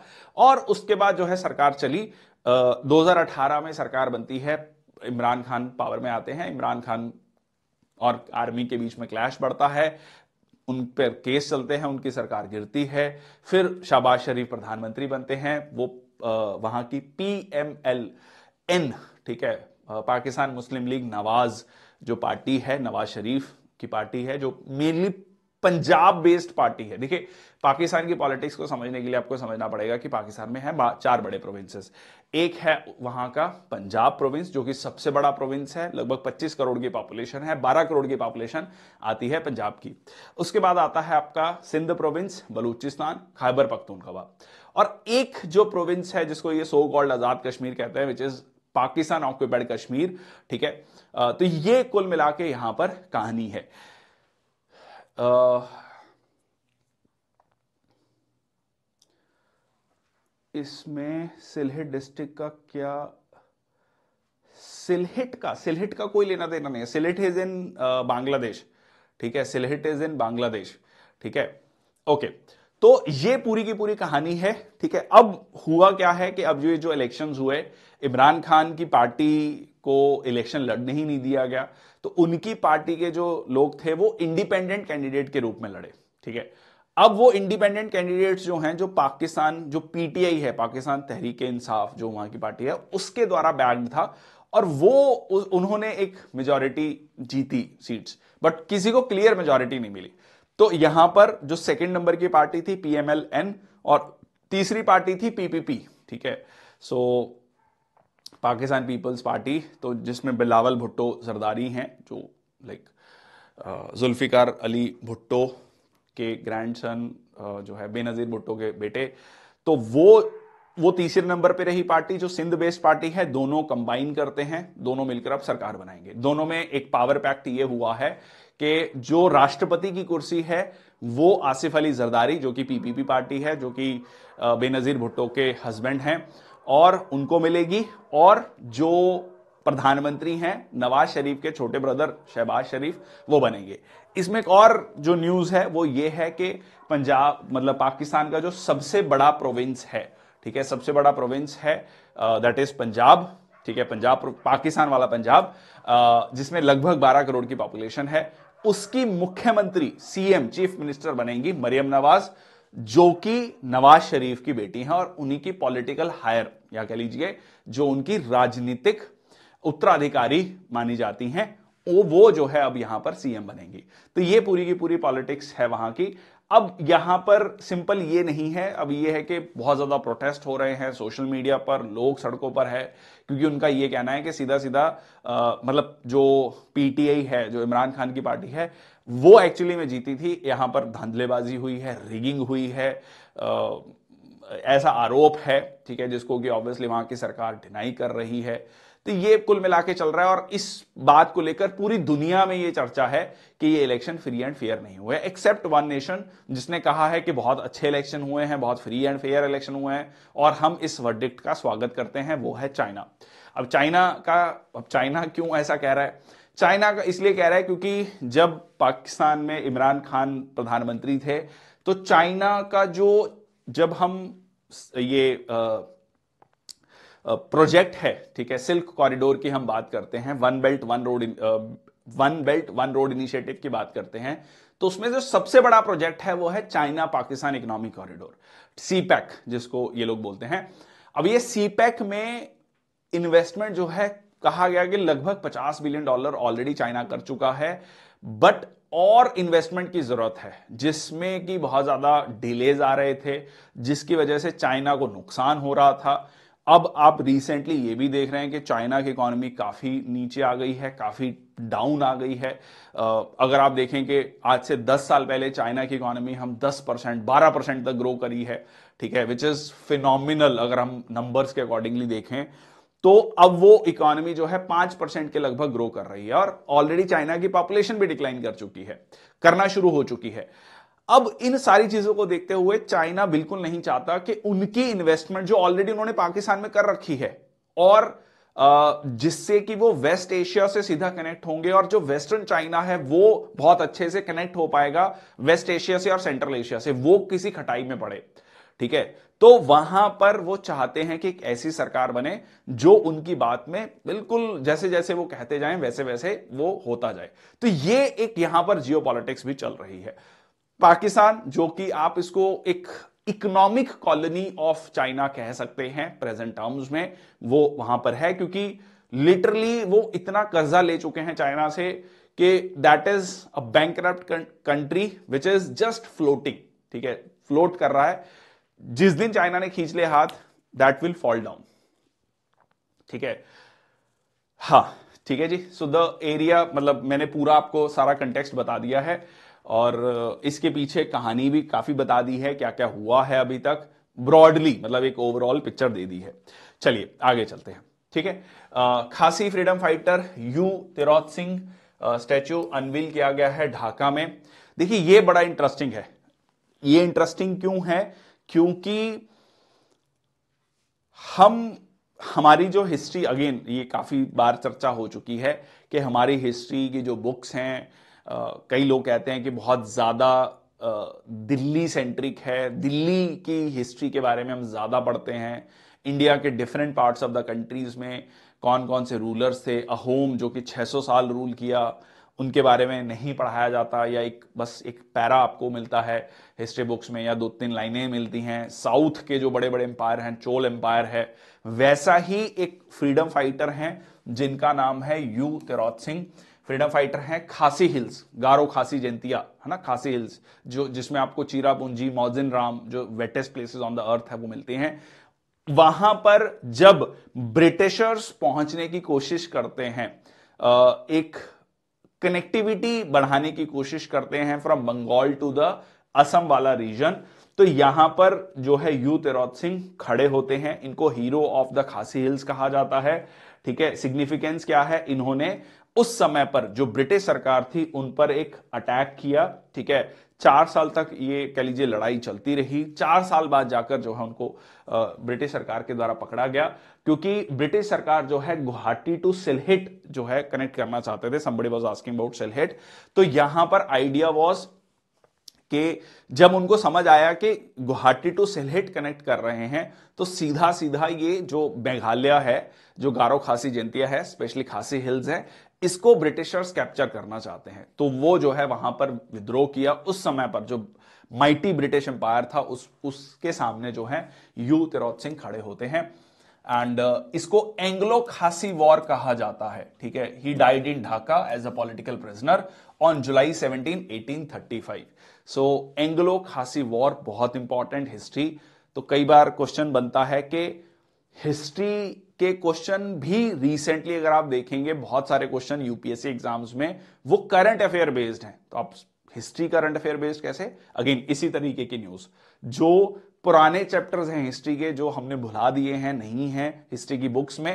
और उसके बाद जो है सरकार चली 2018 में सरकार बनती है इमरान खान पावर में आते हैं इमरान खान और आर्मी के बीच में क्लैश बढ़ता है उन पर केस चलते हैं उनकी सरकार गिरती है फिर शहबाज शरीफ प्रधानमंत्री बनते हैं वो वहाँ की पी एम एल एन ठीक है पाकिस्तान मुस्लिम लीग नवाज जो पार्टी है नवाज शरीफ की पार्टी है जो मेनली पंजाब बेस्ड पार्टी है देखिए पाकिस्तान की पॉलिटिक्स को समझने के लिए आपको समझना पड़ेगा कि पाकिस्तान में है चार बड़े प्रोविंसेस एक है वहां का पंजाब प्रोविंस जो कि सबसे बड़ा प्रोविंस है लगभग 25 करोड़ की पॉपुलेशन है 12 करोड़ की पॉपुलेशन आती है पंजाब की उसके बाद आता है आपका सिंध प्रोविंस बलूचिस्तान खैबर पख्तूनखवा और एक जो प्रोविंस है जिसको ये सो कॉल्ड आज़ाद कश्मीर कहते हैं which is Pakistan occupied Kashmir ठीक है तो ये कुल मिला के यहां पर कहानी है इसमें सिलहिट डिस्ट्रिक्ट का क्या सिलहिट का सिलहिट का कोई लेना देना नहीं है सिलहिट इज इन बांग्लादेश ठीक है सिलहिट इज इन बांग्लादेश ठीक है ओके तो ये पूरी की पूरी कहानी है ठीक है अब हुआ क्या है कि अब ये जो इलेक्शंस हुए इमरान खान की पार्टी को इलेक्शन लड़ने ही नहीं दिया गया तो उनकी पार्टी के जो लोग थे वो इंडिपेंडेंट कैंडिडेट के रूप में लड़े ठीक है अब वो इंडिपेंडेंट कैंडिडेट्स जो हैं जो पाकिस्तान जो पीटीआई है पाकिस्तान तहरीक इंसाफ जो वहां की पार्टी है उसके द्वारा बैग था और वो उन्होंने एक मेजोरिटी जीती सीट्स बट किसी को क्लियर मेजोरिटी नहीं मिली तो यहां पर जो सेकंड नंबर की पार्टी थी पीएमएलएन और तीसरी पार्टी थी पीपीपी ठीक है सो so, पाकिस्तान पीपल्स पार्टी तो जिसमें बिलावल भुट्टो सरदारी हैं जो लाइक जुल्फ़िकार अली भुट्टो के ग्रैंडसन जो है बेनज़ीर भुट्टो के बेटे तो वो वो तीसरे नंबर पे रही पार्टी जो सिंध बेस्ड पार्टी है दोनों कंबाइन करते हैं दोनों मिलकर अब सरकार बनाएंगे दोनों में एक पावर पैक्ट ये हुआ है कि जो राष्ट्रपति की कुर्सी है वो आसिफ अली जरदारी जो कि पीपीपी पार्टी है जो कि बेनजीर भुट्टो के हस्बैंड हैं और उनको मिलेगी और जो प्रधानमंत्री हैं नवाज शरीफ के छोटे ब्रदर शहबाज शरीफ वो बनेंगे इसमें एक और जो न्यूज़ है वो ये है कि पंजाब मतलब पाकिस्तान का जो सबसे बड़ा प्रोविंस है ठीक है सबसे बड़ा प्रोविंस है दैट इज़ पंजाब ठीक है पंजाब पाकिस्तान वाला पंजाब जिसमें लगभग 12 करोड़ की पॉपुलेशन है उसकी मुख्यमंत्री सीएम चीफ मिनिस्टर बनेंगी मरियम नवाज़ जो कि नवाज शरीफ की बेटी हैं और उन्हीं की पॉलिटिकल हायर या कह लीजिए जो उनकी राजनीतिक उत्तराधिकारी मानी जाती हैं वो वो जो है अब यहां पर सीएम बनेंगी तो ये पूरी की पूरी पॉलिटिक्स है वहां की अब यहां पर सिंपल ये नहीं है अब ये है कि बहुत ज्यादा प्रोटेस्ट हो रहे हैं सोशल मीडिया पर लोग सड़कों पर है क्योंकि उनका ये कहना है कि सीधा सीधा मतलब जो पीटीआई है जो इमरान खान की पार्टी है वो एक्चुअली में जीती थी यहां पर धांधलेबाजी हुई है रिगिंग हुई है ऐसा आरोप है ठीक है जिसको कि ऑब्वियसली वहां की सरकार डिनाई कर रही है तो ये कुल मिला के चल रहा है और इस बात को लेकर पूरी दुनिया में ये चर्चा है कि ये इलेक्शन फ्री एंड फेयर नहीं हुए एक्सेप्ट वन नेशन जिसने कहा है कि बहुत अच्छे इलेक्शन हुए हैं बहुत फ्री एंड फेयर इलेक्शन हुए हैं और हम इस वर्डिक्ट का स्वागत करते हैं वो है चाइना अब चाइना का अब चाइना क्यों ऐसा कह रहा है चाइना का इसलिए कह रहा है क्योंकि जब पाकिस्तान में इमरान खान प्रधानमंत्री थे तो चाइना का जो जब हम ये प्रोजेक्ट है ठीक है सिल्क कॉरिडोर की हम बात करते हैं one belt one road one belt one road initiative की बात करते हैं तो उसमें जो सबसे बड़ा प्रोजेक्ट है वो है China Pakistan economic corridor CPEC जिसको ये लोग बोलते हैं अब ये सीपैक में इन्वेस्टमेंट जो है कहा गया कि लगभग 50 बिलियन डॉलर ऑलरेडी चाइना कर चुका है बट और इन्वेस्टमेंट की ज़रूरत है जिसमें कि बहुत ज़्यादा डिलेज आ रहे थे जिसकी वजह से चाइना को नुकसान हो रहा था अब आप रिसेंटली ये भी देख रहे हैं कि चाइना की इकोनॉमी काफ़ी नीचे आ गई है काफ़ी डाउन आ गई है अगर आप देखें कि आज से 10 साल पहले चाइना की इकोनॉमी हम 10 परसेंट बारह परसेंट तक ग्रो करी है ठीक है विच इज़ फिनोमिनल अगर हम नंबर्स के अकॉर्डिंगली देखें तो अब वो इकोनॉमी जो है पांच परसेंट के लगभग ग्रो कर रही है और ऑलरेडी चाइना की पॉपुलेशन भी डिक्लाइन कर चुकी है करना शुरू हो चुकी है अब इन सारी चीजों को देखते हुए चाइना बिल्कुल नहीं चाहता कि उनकी इन्वेस्टमेंट जो ऑलरेडी उन्होंने पाकिस्तान में कर रखी है और जिससे कि वो वेस्ट एशिया से सीधा कनेक्ट होंगे और जो वेस्टर्न चाइना है वो बहुत अच्छे से कनेक्ट हो पाएगा वेस्ट एशिया से और सेंट्रल एशिया से वो किसी खटाई में पड़े ठीक है तो वहां पर वो चाहते हैं कि एक ऐसी सरकार बने जो उनकी बात में बिल्कुल जैसे जैसे वो कहते जाए वैसे वैसे वो होता जाए तो ये एक यहां पर जियो भी चल रही है पाकिस्तान जो कि आप इसको एक इकोनॉमिक कॉलोनी ऑफ चाइना कह सकते हैं प्रेजेंट टर्म्स में वो वहां पर है क्योंकि लिटरली वो इतना कर्जा ले चुके हैं चाइना से कि that is a bank country which is just floating ठीक है फ्लोट कर रहा है जिस दिन चाइना ने खींच लिया हाथ दैट विल फॉल डाउन ठीक है हा ठीक है जी सो द एरिया मतलब मैंने पूरा आपको सारा कंटेक्स्ट बता दिया है और इसके पीछे कहानी भी काफी बता दी है क्या क्या हुआ है अभी तक ब्रॉडली मतलब एक ओवरऑल पिक्चर दे दी है चलिए आगे चलते हैं ठीक है Khasi freedom fighter U Tirot Singh statue unveil किया गया है ढाका में देखिए ये बड़ा इंटरेस्टिंग है ये इंटरेस्टिंग क्यों है क्योंकि हम हमारी जो हिस्ट्री अगेन ये काफ़ी बार चर्चा हो चुकी है कि हमारी हिस्ट्री की जो बुक्स हैं कई लोग कहते हैं कि बहुत ज़्यादा दिल्ली सेंट्रिक है दिल्ली की हिस्ट्री के बारे में हम ज़्यादा पढ़ते हैं इंडिया के different parts of the countries में कौन कौन से रूलर्स थे अहोम जो कि 600 साल रूल किया उनके बारे में नहीं पढ़ाया जाता या एक बस एक पैरा आपको मिलता है हिस्ट्री बुक्स में या दो तीन लाइनें मिलती हैं साउथ के जो बड़े बड़े एम्पायर हैं चोल एम्पायर है वैसा ही एक फ्रीडम फाइटर हैं जिनका नाम है यू तिरौत सिंह फ्रीडम फाइटर हैं खासी हिल्स गारो खासी जयंतिया है ना खासी हिल्स जो जिसमें आपको चीरा पूंजी मौजिन राम जो wettest places on the earth है वो मिलते हैं वहां पर जब ब्रिटिशर्स पहुंचने की कोशिश करते हैं एक कनेक्टिविटी बढ़ाने की कोशिश करते हैं from Bengal to the Assam वाला रीजन तो यहां पर जो है यू तेरौत सिंह खड़े होते हैं इनको hero of the Khasi hills कहा जाता है ठीक है सिग्निफिकेंस क्या है इन्होंने उस समय पर जो ब्रिटिश सरकार थी उन पर एक अटैक किया ठीक है चार साल तक ये कह लीजिए लड़ाई चलती रही चार साल बाद जाकर जो है उनको ब्रिटिश सरकार के द्वारा पकड़ा गया क्योंकि ब्रिटिश सरकार जो है गुवाहाटी टू सिलहेट जो है कनेक्ट करना चाहते थे somebody was asking about Sylhet तो यहां पर आइडिया वॉज कि जब उनको समझ आया कि गुवाहाटी टू सिलहेट कनेक्ट कर रहे हैं तो सीधा सीधा ये जो मेघालय है जो गारो खासी जयंतिया है स्पेशली खासी हिल्स है इसको ब्रिटिशर्स कैप्चर करना चाहते हैं तो वो जो है वहां पर विद्रोह किया उस समय पर जो माइटी ब्रिटिश एम्पायर था उस उसके सामने जो है यू तिरोत सिंह खड़े होते हैं एंड uh, इसको एंग्लो खासी वॉर कहा जाता है ठीक है he died in Dhaka as a political prisoner on July 17 1835 so Anglo Khasi war बहुत इंपॉर्टेंट हिस्ट्री तो कई बार क्वेश्चन बनता है कि हिस्ट्री के क्वेश्चन भी रिसेंटली अगर आप देखेंगे बहुत सारे क्वेश्चन यूपीएससी एग्जाम्स में वो करंट अफेयर बेस्ड हैं तो आप हिस्ट्री करंट अफेयर बेस्ड कैसे अगेन इसी तरीके की न्यूज जो पुराने चैप्टर्स हैं हिस्ट्री के जो हमने भुला दिए हैं नहीं है हिस्ट्री की बुक्स में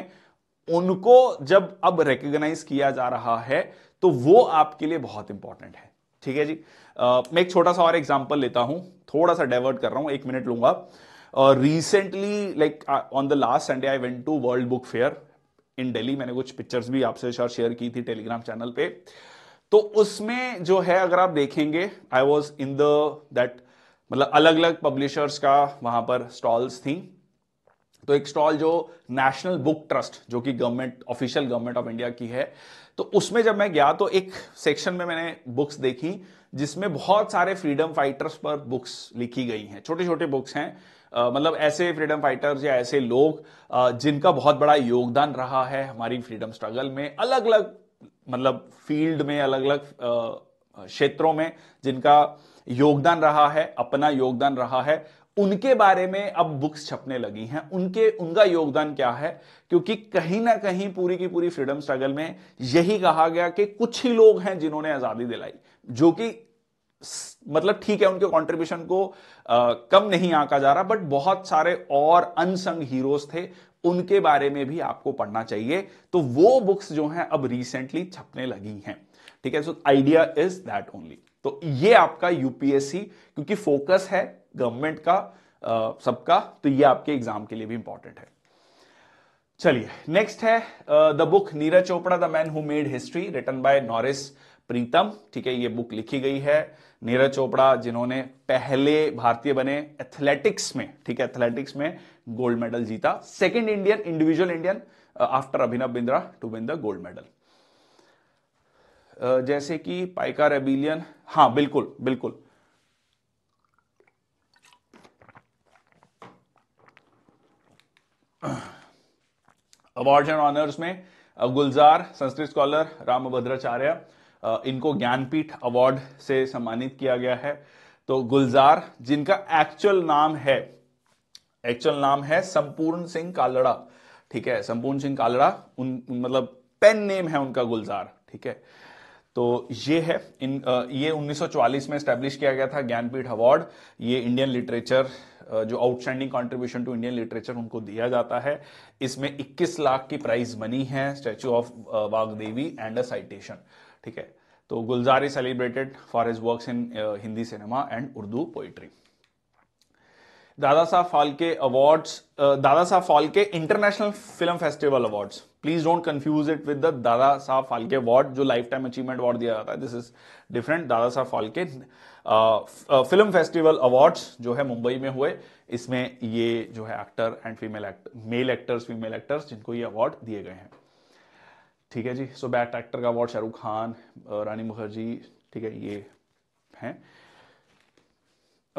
उनको जब अब रिकग्नाइज किया जा रहा है तो वो आपके लिए बहुत इंपॉर्टेंट है ठीक है जी आ, मैं एक छोटा सा और एग्जाम्पल लेता हूं थोड़ा सा डाइवर्ट कर रहा हूं एक मिनट लूंगा recently like on the last Sunday I went to world book fair in Delhi मैंने कुछ पिक्चर्स भी आपसे शेयर की थी टेलीग्राम चैनल पे तो उसमें जो है अगर आप देखेंगे I was in the that मतलब अलग अलग पब्लिशर्स का वहां पर स्टॉल्स थी तो एक स्टॉल जो नेशनल बुक ट्रस्ट जो कि government official government of India की है तो उसमें जब मैं गया तो एक सेक्शन में मैंने बुक्स देखी जिसमें बहुत सारे फ्रीडम फाइटर्स पर बुक्स लिखी गई हैं छोटे छोटे बुक्स हैं मतलब ऐसे फ्रीडम फाइटर्स या ऐसे लोग जिनका बहुत बड़ा योगदान रहा है हमारी फ्रीडम स्ट्रगल में अलग अलग मतलब फील्ड में अलग अलग क्षेत्रों में जिनका योगदान रहा है अपना योगदान रहा है उनके बारे में अब बुक्स छपने लगी हैं उनके उनका योगदान क्या है क्योंकि कहीं ना कहीं पूरी की पूरी फ्रीडम स्ट्रगल में यही कहा गया कि कुछ ही लोग हैं जिन्होंने आज़ादी दिलाई जो कि मतलब ठीक है उनके कंट्रीब्यूशन को आ, कम नहीं आंका जा रहा बट बहुत सारे और अनसंग हीरोज थे उनके बारे में भी आपको पढ़ना चाहिए तो वो बुक्स जो हैं अब रिसेंटली छपने लगी हैं ठीक है so idea is that only तो ये आपका यूपीएससी क्योंकि फोकस है गवर्नमेंट का सबका तो ये आपके एग्जाम के लिए भी इंपॉर्टेंट है चलिए नेक्स्ट है the book Neeraj Chopra the man who made history written by Norris Pritam ठीक है ये बुक लिखी गई है नीरज चोपड़ा जिन्होंने पहले भारतीय बने एथलेटिक्स में ठीक है एथलेटिक्स में गोल्ड मेडल जीता second Indian individual Indian after Abhinav Bindra to win the gold medal जैसे कि पाइका रेबिलियन हाँ बिल्कुल बिल्कुल अवार्ड्स एंड ऑनर्स में गुलजार uh, संस्कृत स्कॉलर रामभद्राचार्य इनको ज्ञानपीठ अवार्ड से सम्मानित किया गया है तो गुलजार जिनका एक्चुअल नाम है एक्चुअल नाम है संपूर्ण सिंह कालड़ा ठीक है संपूर्ण सिंह कालड़ा उन मतलब पेन नेम है उनका गुलजार ठीक है तो ये है इन ये 1944 में स्टैब्लिश किया गया था ज्ञानपीठ अवार्ड ये इंडियन लिटरेचर जो outstanding contribution to Indian literature उनको दिया जाता है इसमें 21 लाख की प्राइस बनी है statue of Devi and a citation ठीक है तो Gulzar is celebrated for his works in Hindi cinema and Urdu poetry Dada Saheb Phalke awards uh, Dada Saheb Phalke international film festival awards please don't confuse it with the Dada Saheb Phalke award जो लाइफ टाइम अचीवमेंट अवार्ड दिया जाता है दिस इज डिफरेंट दादा साहब फालके फिल्म फेस्टिवल अवार्ड्स जो है मुंबई में हुए इसमें ये जो है actor and female actor male actors female actors जिनको ये अवार्ड दिए गए हैं ठीक है जी सो बेस्ट एक्टर का अवार्ड शाहरुख खान रानी मुखर्जी ठीक है ये हैं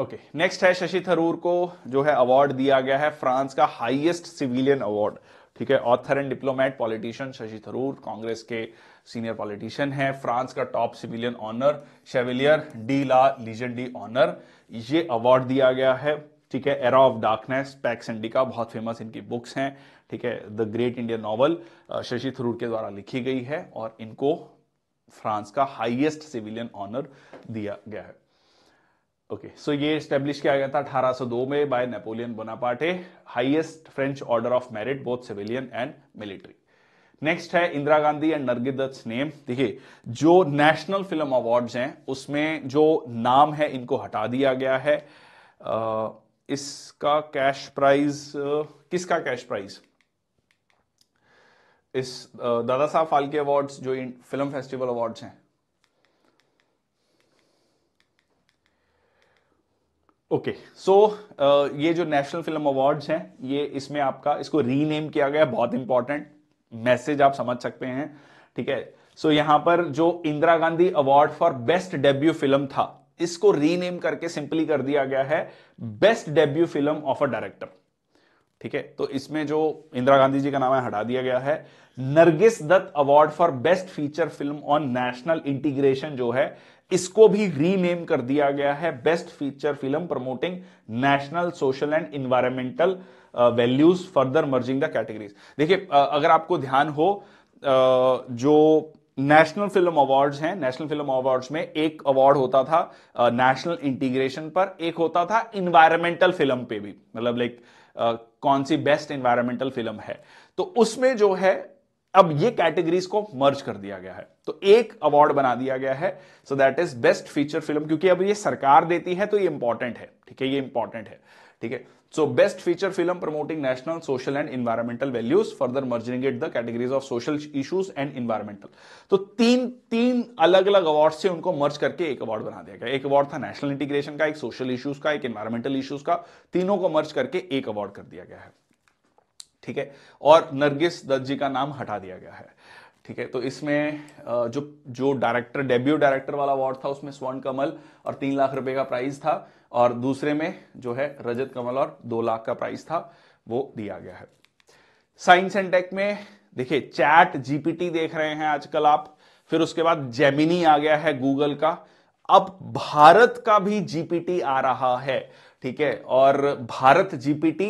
ओके okay, नेक्स्ट है शशि थरूर को जो है अवार्ड दिया गया है फ्रांस का हाईएस्ट सिविलियन अवार्ड ठीक है author and diplomat politician Shashi Tharoor Congress के सीनियर पॉलिटिशियन है फ्रांस का top civilian honour chevalier de la legion honour ये अवार्ड दिया गया है ठीक है era of darkness pax indica बहुत फेमस इनकी बुक्स हैं ठीक है the great Indian novel Shashi Tharoor के द्वारा लिखी गई है और इनको फ्रांस का हाईएस्ट सिविलियन ऑनर दिया गया है ओके सो ये स्टेब्लिश किया गया था 1802 में by Napoleon Bonaparte highest French order of merit both civilian and military next है इंदिरा गांधी एंड नरगिद नेम देखिए जो नेशनल फिल्म अवार्ड्स हैं उसमें जो नाम है इनको हटा दिया गया है आ, इसका कैश प्राइस किसका कैश प्राइस इस दादा साहब फाल्के अवार्ड्स जो फिल्म फेस्टिवल अवार्ड्स हैं okay okay, so so, uh, ये जो नेशनल फिल्म अवार्ड्स हैं ये इसमें आपका इसको रीनेम किया गया बहुत इंपॉर्टेंट मैसेज आप समझ सकते हैं ठीक है सो so, यहां पर जो Indira Gandhi award for best debut film था इसको रीनेम करके सिंपली कर दिया गया है best debut film of a director ठीक है तो इसमें जो इंदिरा गांधी जी का नाम है हटा दिया गया है Nargis Dutt award for best feature film on national integration जो है इसको भी रीनेम कर दिया गया है best feature film promoting national social and environmental values further merging the categories देखिए अगर आपको ध्यान हो जो नेशनल फिल्म अवार्ड्स हैं नेशनल फिल्म अवार्ड्स में एक अवार्ड होता था नेशनल इंटीग्रेशन पर एक होता था इन्वायरमेंटल फिल्म पे भी मतलब लाइक कौन सी बेस्ट इन्वायरमेंटल फिल्म है तो उसमें जो है अब ये कैटेगरीज को मर्ज कर दिया गया है तो एक अवार्ड बना दिया गया है so that is best feature film क्योंकि अब ये सरकार देती है तो ये इंपॉर्टेंट है ठीक है ये इंपॉर्टेंट है ठीक है so best feature film promoting national social and environmental values further merging it the categories of social issues and environmental तो तीन तीन अलग अलग अवार्ड से उनको मर्ज करके एक अवार्ड बना दिया गया एक अवार्ड था नेशनल इंटीग्रेशन का एक सोशल इश्यूज का एक इन्वायरमेंटल इश्यूज का तीनों को मर्ज करके एक अवार्ड कर दिया गया है ठीक है और नरगिस दत्त जी का नाम हटा दिया गया है ठीक है तो इसमें जो जो डायरेक्टर डेब्यू डायरेक्टर वाला अवार्ड था उसमें स्वर्ण कमल और तीन लाख रुपए का प्राइज था और दूसरे में जो है रजत कमल और दो लाख का प्राइस था वो दिया गया है साइंस एंड टेक में देखिए चैट जीपीटी देख रहे हैं आजकल आप फिर उसके बाद जेमिनी आ गया है गूगल का अब भारत का भी जीपीटी आ रहा है ठीक है और Bharat GPT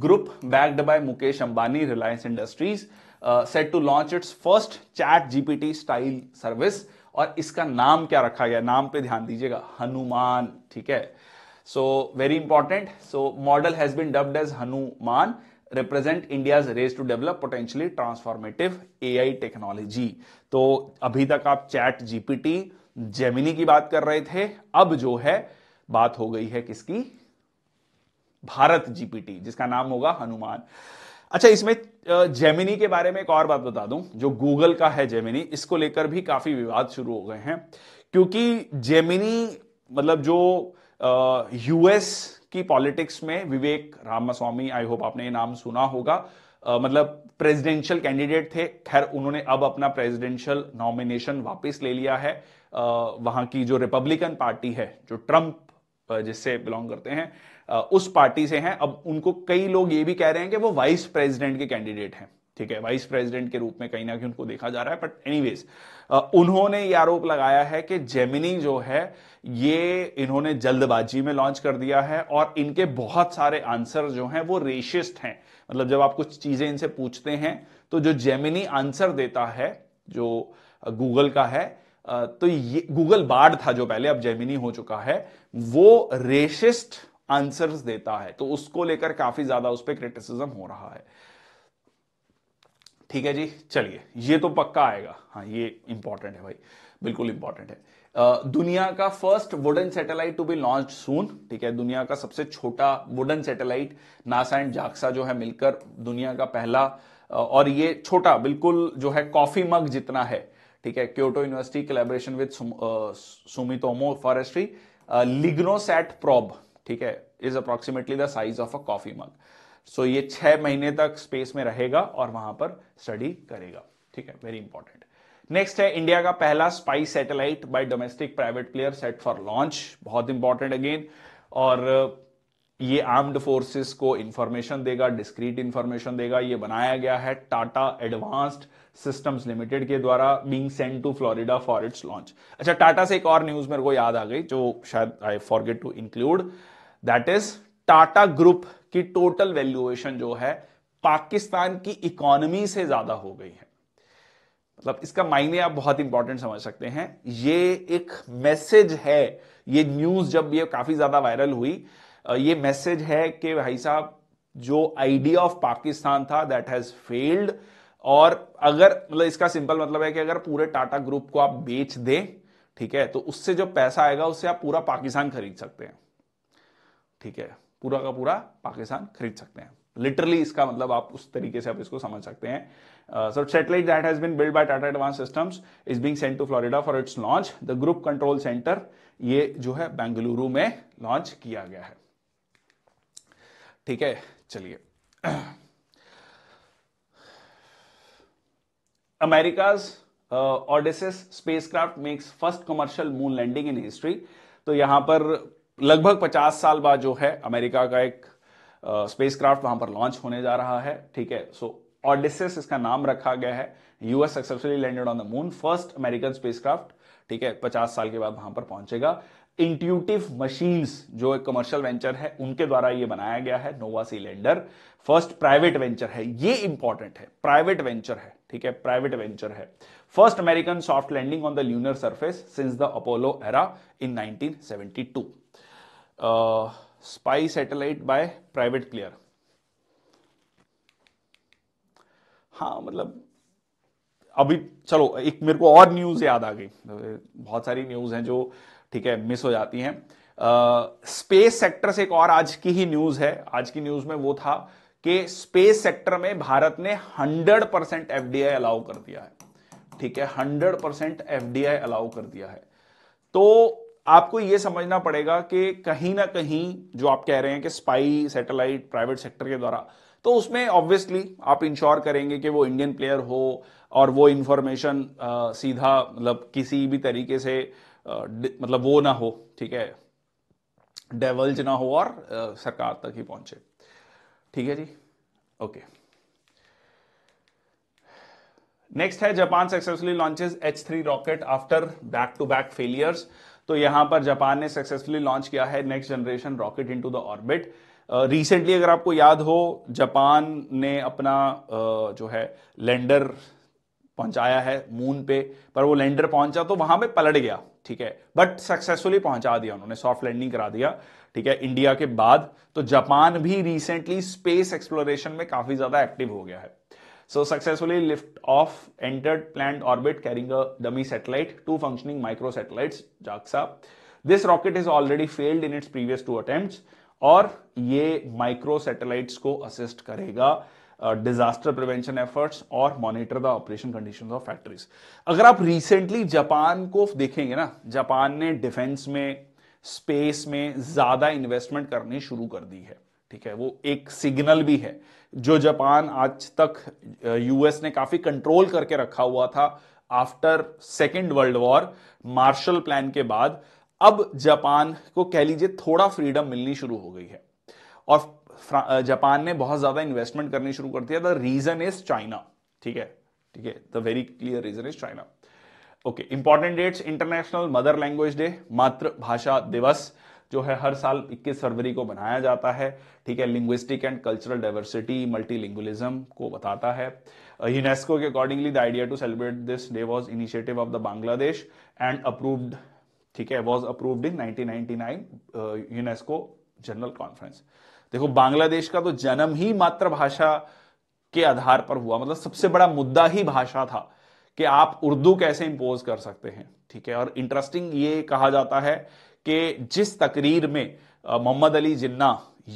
group backed by Mukesh Ambani Reliance Industries set to launch its first chat GPT style service और इसका नाम क्या रखा गया नाम पे ध्यान दीजिएगा हनुमान ठीक है very important so model has has dubbed as Hanuman represent India race to develop potentially transformative A I technology तो अभी तक आप चैट जीपीटी जेमिनी की बात कर रहे थे अब जो है बात हो गई है किसकी भारत जीपीटी जिसका नाम होगा हनुमान अच्छा इसमें जेमिनी के बारे में एक और बात बता दूं जो गूगल का है जेमिनी इसको लेकर भी काफी विवाद शुरू हो गए हैं क्योंकि जेमिनी मतलब जो यूएस की पॉलिटिक्स में विवेक रामास्वामी आई होप आपने ये नाम सुना होगा Uh, मतलब प्रेसिडेंशियल कैंडिडेट थे खैर उन्होंने अब अपना प्रेसिडेंशियल नॉमिनेशन वापस ले लिया है uh, वहां की जो रिपब्लिकन पार्टी है जो ट्रंप जिससे बिलोंग करते हैं uh, उस पार्टी से हैं अब उनको कई लोग ये भी कह रहे हैं कि वो वाइस प्रेसिडेंट के कैंडिडेट हैं ठीक है वाइस प्रेसिडेंट के रूप में कहीं ना कहीं उनको देखा जा रहा है बट एनीवेज उन्होंने ये आरोप लगाया है कि जेमिनी जो है ये इन्होंने जल्दबाजी में लॉन्च कर दिया है और इनके बहुत सारे आंसर जो हैं वो रेशिस्ट हैं मतलब जब आप कुछ चीज़ें इनसे पूछते हैं तो जो जेमिनी आंसर देता है जो गूगल का है तो ये गूगल बार्ड था जो पहले अब जेमिनी हो चुका है वो रेशिस्ट आंसर्स देता है तो उसको लेकर काफ़ी ज़्यादा उस पर क्रिटिसिज्म हो रहा है ठीक है जी चलिए ये तो पक्का आएगा हाँ ये इंपॉर्टेंट है भाई बिल्कुल इंपॉर्टेंट है दुनिया का first wooden satellite to be launch soon ठीक है दुनिया का सबसे छोटा wooden satellite NASA and JAXA जो है मिलकर दुनिया का पहला और ये छोटा बिल्कुल जो है कॉफी मग जितना है ठीक है Kyoto university collaboration with Sumitomo forestry LignoSat probe ठीक है is approximately the size of a coffee mug so ये छह महीने तक स्पेस में रहेगा और वहां पर स्टडी करेगा ठीक है वेरी इंपॉर्टेंट नेक्स्ट है इंडिया का पहला spy satellite by domestic private player set for launch बहुत इंपॉर्टेंट अगेन और uh, ये आर्म्ड फोर्सेस को इंफॉर्मेशन देगा डिस्क्रीट इंफॉर्मेशन देगा ये बनाया गया है टाटा एडवांस्ड सिस्टम्स लिमिटेड के द्वारा being sent to Florida for its launch अच्छा टाटा से एक और न्यूज मेरे को याद आ गई जो शायद I forget to include that is Tata group की टोटल वैल्यूएशन जो है पाकिस्तान की इकोनॉमी से ज्यादा हो गई है मतलब इसका मायने आप बहुत इंपॉर्टेंट समझ सकते हैं ये एक मैसेज है ये न्यूज जब ये काफी ज्यादा वायरल हुई ये मैसेज है कि भाई साहब जो आइडिया ऑफ पाकिस्तान था दैट हैज फेल्ड और अगर मतलब इसका सिंपल मतलब है कि अगर पूरे टाटा ग्रुप को आप बेच दें ठीक है तो उससे जो पैसा आएगा उससे आप पूरा पाकिस्तान खरीद सकते हैं ठीक है पूरा का पूरा पाकिस्तान खरीद सकते हैं लिटरली इसका मतलब आप उस तरीके से आप इसको समझ सकते हैं sir satellite that has been build by Tata advance systems is being sent to Florida for its launch the group control centre ये जो है बेंगलुरु में लॉन्च किया गया है ठीक है चलिए America's Odysseus spacecraft makes first commercial moon landing in history तो यहां पर लगभग 50 साल बाद जो है अमेरिका का एक स्पेस क्राफ्ट वहां पर लॉन्च होने जा रहा है ठीक है सो ऑडिसिस इसका नाम रखा गया है US successfully landed on the moon first American spacecraft ठीक है 50 साल के बाद वहां पर पहुंचेगा इंट्यूटिव मशीन्स जो एक कमर्शियल वेंचर है उनके द्वारा ये बनाया गया है Nova C lander first private venture है ये इंपॉर्टेंट है प्राइवेट वेंचर है ठीक है प्राइवेट वेंचर है first American soft landing on the lunar surface since the Apollo era in 1972 spy satellite by private player हाँ मतलब अभी चलो एक मेरे को और न्यूज़ याद आ गई बहुत सारी न्यूज़ हैं जो ठीक है मिस हो जाती हैं स्पेस सेक्टर से एक और आज की ही न्यूज़ है आज की न्यूज़ में वो था कि स्पेस सेक्टर में भारत ने 100 परसेंट एफ अलाउ कर दिया है ठीक है 100 परसेंट एफ अलाउ कर दिया है तो आपको यह समझना पड़ेगा कि कहीं ना कहीं जो आप कह रहे हैं कि स्पाई सैटेलाइट प्राइवेट सेक्टर के द्वारा तो उसमें ऑब्वियसली आप इंश्योर करेंगे कि वो इंडियन प्लेयर हो और वो इंफॉर्मेशन सीधा मतलब किसी भी तरीके से आ, मतलब वो ना हो ठीक है डेवल्ज ना हो और आ, सरकार तक ही पहुंचे ठीक है जी ओके नेक्स्ट है Japan successfully launches H three rocket after back to back failures तो यहां पर जापान ने सक्सेसफुली लॉन्च किया है next generation rocket into the orbit recently अगर आपको याद हो जापान ने अपना uh, जो है लैंडर पहुंचाया है मून पे पर वो लैंडर पहुंचा तो वहां पे पलट गया ठीक है बट सक्सेसफुली पहुंचा दिया उन्होंने सॉफ्ट लैंडिंग करा दिया ठीक है इंडिया के बाद तो जापान भी रिसेंटली स्पेस एक्सप्लोरेशन में काफी ज्यादा एक्टिव हो गया है So successfully lift off entered planned orbit carrying a dummy satellite, two functioning microsatellites, JAXA. This rocket has already failed in its previous two attempts और ये माइक्रो सैटेलाइट्स को असिस्ट करेगा डिजास्टर प्रिवेंशन एफर्ट्स और monitor the operation conditions of factories अगर आप रिसेंटली जापान को देखेंगे ना जापान ने डिफेंस में स्पेस में ज्यादा इन्वेस्टमेंट करनी शुरू कर दी है ठीक है वो एक सिग्नल भी है जो जापान आज तक यूएस ने काफी कंट्रोल करके रखा हुआ था after second world war Marshall plan के बाद अब जापान को कह लीजिए थोड़ा फ्रीडम मिलनी शुरू हो गई है और जापान ने बहुत ज्यादा इन्वेस्टमेंट करनी शुरू कर दिया द रीजन इज चाइना ठीक है ठीक है the very clear reason is China okay important dates international mother language day मातृभाषा दिवस जो है हर साल 21 फरवरी को बनाया जाता है ठीक है linguistic and cultural diversity multilingualism को बताता है यूनेस्को के accordingly the idea to celebrate this day was initiative of the Bangladesh and approved ठीक है was approved in nineteen UNESCO general conference देखो बांग्लादेश का तो जन्म ही मातृभाषा के आधार पर हुआ मतलब सबसे बड़ा मुद्दा ही भाषा था कि आप उर्दू कैसे इंपोज कर सकते हैं ठीक है और इंटरेस्टिंग ये कहा जाता है कि जिस तकरीर में मोहम्मद अली जिन्ना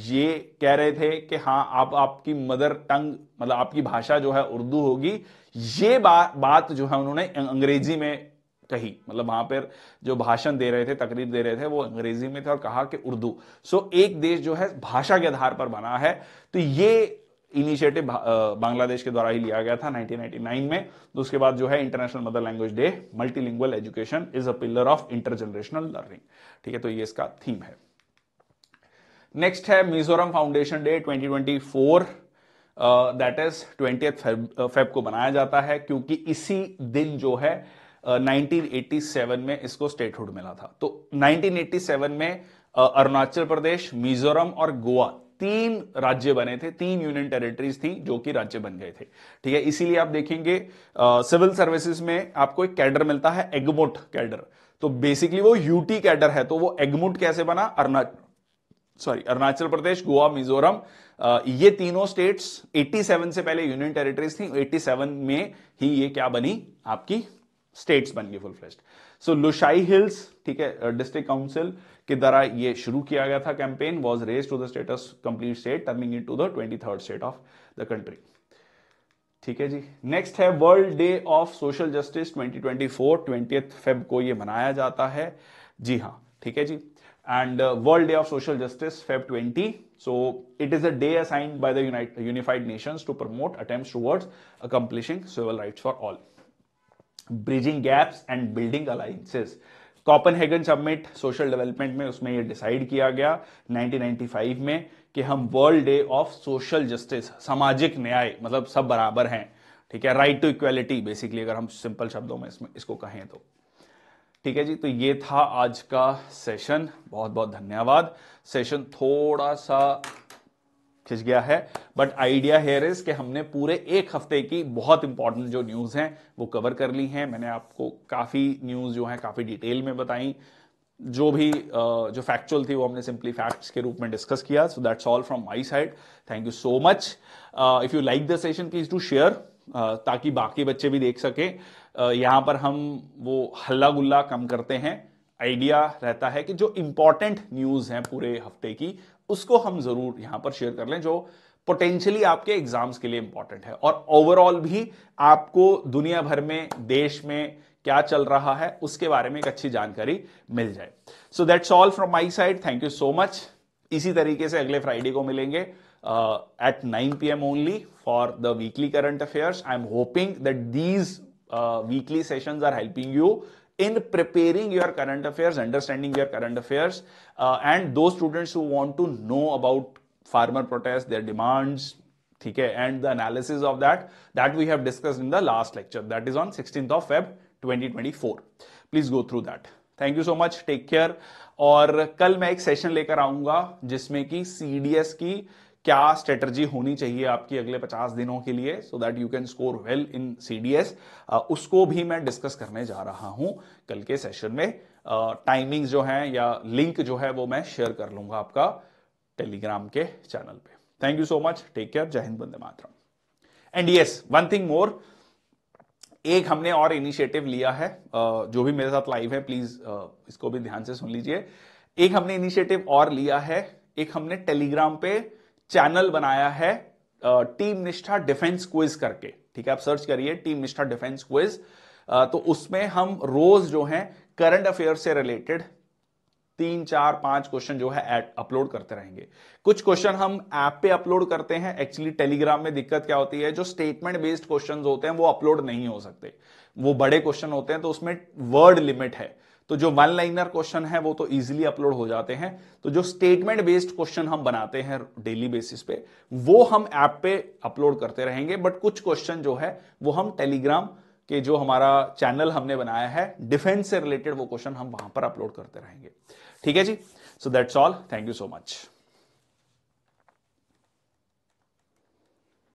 ये कह रहे थे कि हाँ आप आपकी मदर टंग मतलब आपकी भाषा जो है उर्दू होगी ये बा, बात जो है उन्होंने अं, अंग्रेजी में कही मतलब वहां पर जो भाषण दे रहे थे तकरीर दे रहे थे वो अंग्रेजी में थे और कहा कि उर्दू सो एक देश जो है भाषा के आधार पर बना है तो ये इनिशिएटिव बांग्लादेश uh, के द्वारा ही लिया गया था 1999 में तो उसके बाद जो है international mother language day multilingual education is a pillar of intergenerational learning ठीक है तो ये इसका थीम है नेक्स्ट है Mizoram foundation day 2024 that is twenty Feb को बनाया जाता है क्योंकि इसी दिन जो है uh, 1987 में इसको स्टेटहुड मिला था तो 1987 में uh, अरुणाचल प्रदेश मिजोरम और गोवा तीन राज्य बने थे तीन यूनियन टेरिटरीज थी जो कि राज्य बन गए थे ठीक है इसीलिए आप देखेंगे सिविल सर्विसेज में आपको एक कैडर मिलता है एगमोट कैडर तो बेसिकली वो यूटी कैडर है तो वो एगमोट कैसे बना अरुणाचल सॉरी अरुणाचल प्रदेश गोवा मिजोरम ये तीनों स्टेट्स 87 से पहले यूनियन टेरिटरीज थी 87 में ही ये क्या बनी आपकी स्टेट्स बन गई full fledged so Lushai hills ठीक है डिस्ट्रिक्ट काउंसिल के द्वारा ये शुरू किया गया था campaign was raise to the status complete state turning in to the twenty third state of the country ठीक है जी नेक्स्ट है world day of social justice 2024 twenty Feb को ये मनाया जाता है जी हाँ ठीक है जी and world day of social justice Feb 20 so it is a day assigned by the unified nations to promote attempt towards accomplishing civil rights for all bridging gaps and building alliances Copenhagen submit social development में उसमें ये डिसाइड किया गया 1995 में कि हम world day of social justice सामाजिक न्याय मतलब सब बराबर हैं ठीक है राइट टू इक्वेलिटी बेसिकली अगर हम सिंपल शब्दों में इसमें इसको कहें तो ठीक है जी तो ये था आज का सेशन बहुत बहुत धन्यवाद सेशन थोड़ा सा खिंच गया है बट आइडिया हेयर इज कि हमने पूरे एक हफ्ते की बहुत इंपॉर्टेंट जो न्यूज़ हैं वो कवर कर ली हैं मैंने आपको काफ़ी न्यूज़ जो है काफ़ी डिटेल में बताई जो भी जो फैक्चुअल थी वो हमने सिंपली फैक्ट्स के रूप में डिस्कस किया so that's all from my side thank you so much if you like the session please to share ताकि बाकी बच्चे भी देख सके uh, यहाँ पर हम वो हल्ला गुल्ला कम करते हैं आइडिया रहता है कि जो इंपॉर्टेंट न्यूज़ हैं पूरे हफ्ते की उसको हम जरूर यहां पर शेयर कर लें जो पोटेंशियली आपके एग्जाम्स के लिए इंपॉर्टेंट है और ओवरऑल भी आपको दुनिया भर में देश में क्या चल रहा है उसके बारे में एक अच्छी जानकारी मिल जाए so that's all from my side thank you so much इसी तरीके से अगले फ्राइडे को मिलेंगे at nine P M only for the weekly current affairs I am hoping that these weekly session are helping you in preparing your current affairs, understanding your current affairs, uh, and those students who want to know about farmer protests, their demands, ठीक है and the analysis of that that we have discussed in the last lecture that is on sixteen of Feb 2024 Please go through that. Thank you so much take care और कल मैं एक सेशन लेकर आऊंगा जिसमें कि सीडीएस की क्या स्ट्रेटर्जी होनी चाहिए आपकी अगले 50 दिनों के लिए so that you can score well in CDS उसको भी मैं डिस्कस करने जा रहा हूं कल के सेशन में टाइमिंग्स uh, जो है या लिंक जो है वो मैं शेयर कर लूंगा आपका टेलीग्राम के चैनल पे thank you so much take care जय हिंद बंदे मातरम and yes one thing more एक हमने और इनिशिएटिव लिया है uh, जो भी मेरे साथ लाइव है प्लीज uh, इसको भी ध्यान से सुन लीजिए एक हमने इनिशिएटिव और लिया है एक हमने टेलीग्राम पे चैनल बनाया है टीम निष्ठा डिफेंस क्विज करके ठीक है आप सर्च करिए टीम निष्ठा डिफेंस क्विज तो उसमें हम रोज जो है करंट अफेयर से रिलेटेड तीन चार पांच क्वेश्चन जो है अपलोड करते रहेंगे कुछ क्वेश्चन हम ऐप पे अपलोड करते हैं एक्चुअली टेलीग्राम में दिक्कत क्या होती है जो स्टेटमेंट बेस्ड क्वेश्चन होते हैं वो अपलोड नहीं हो सकते वो बड़े क्वेश्चन होते हैं तो उसमें वर्ड लिमिट है तो जो वन लाइनर क्वेश्चन है वो तो इजीली अपलोड हो जाते हैं तो जो स्टेटमेंट बेस्ड क्वेश्चन हम बनाते हैं डेली बेसिस पे वो हम ऐप पे अपलोड करते रहेंगे बट कुछ क्वेश्चन जो है वो हम टेलीग्राम के जो हमारा चैनल हमने बनाया है डिफेंस से रिलेटेड वो क्वेश्चन हम वहां पर अपलोड करते रहेंगे ठीक है जी so that's all thank you so much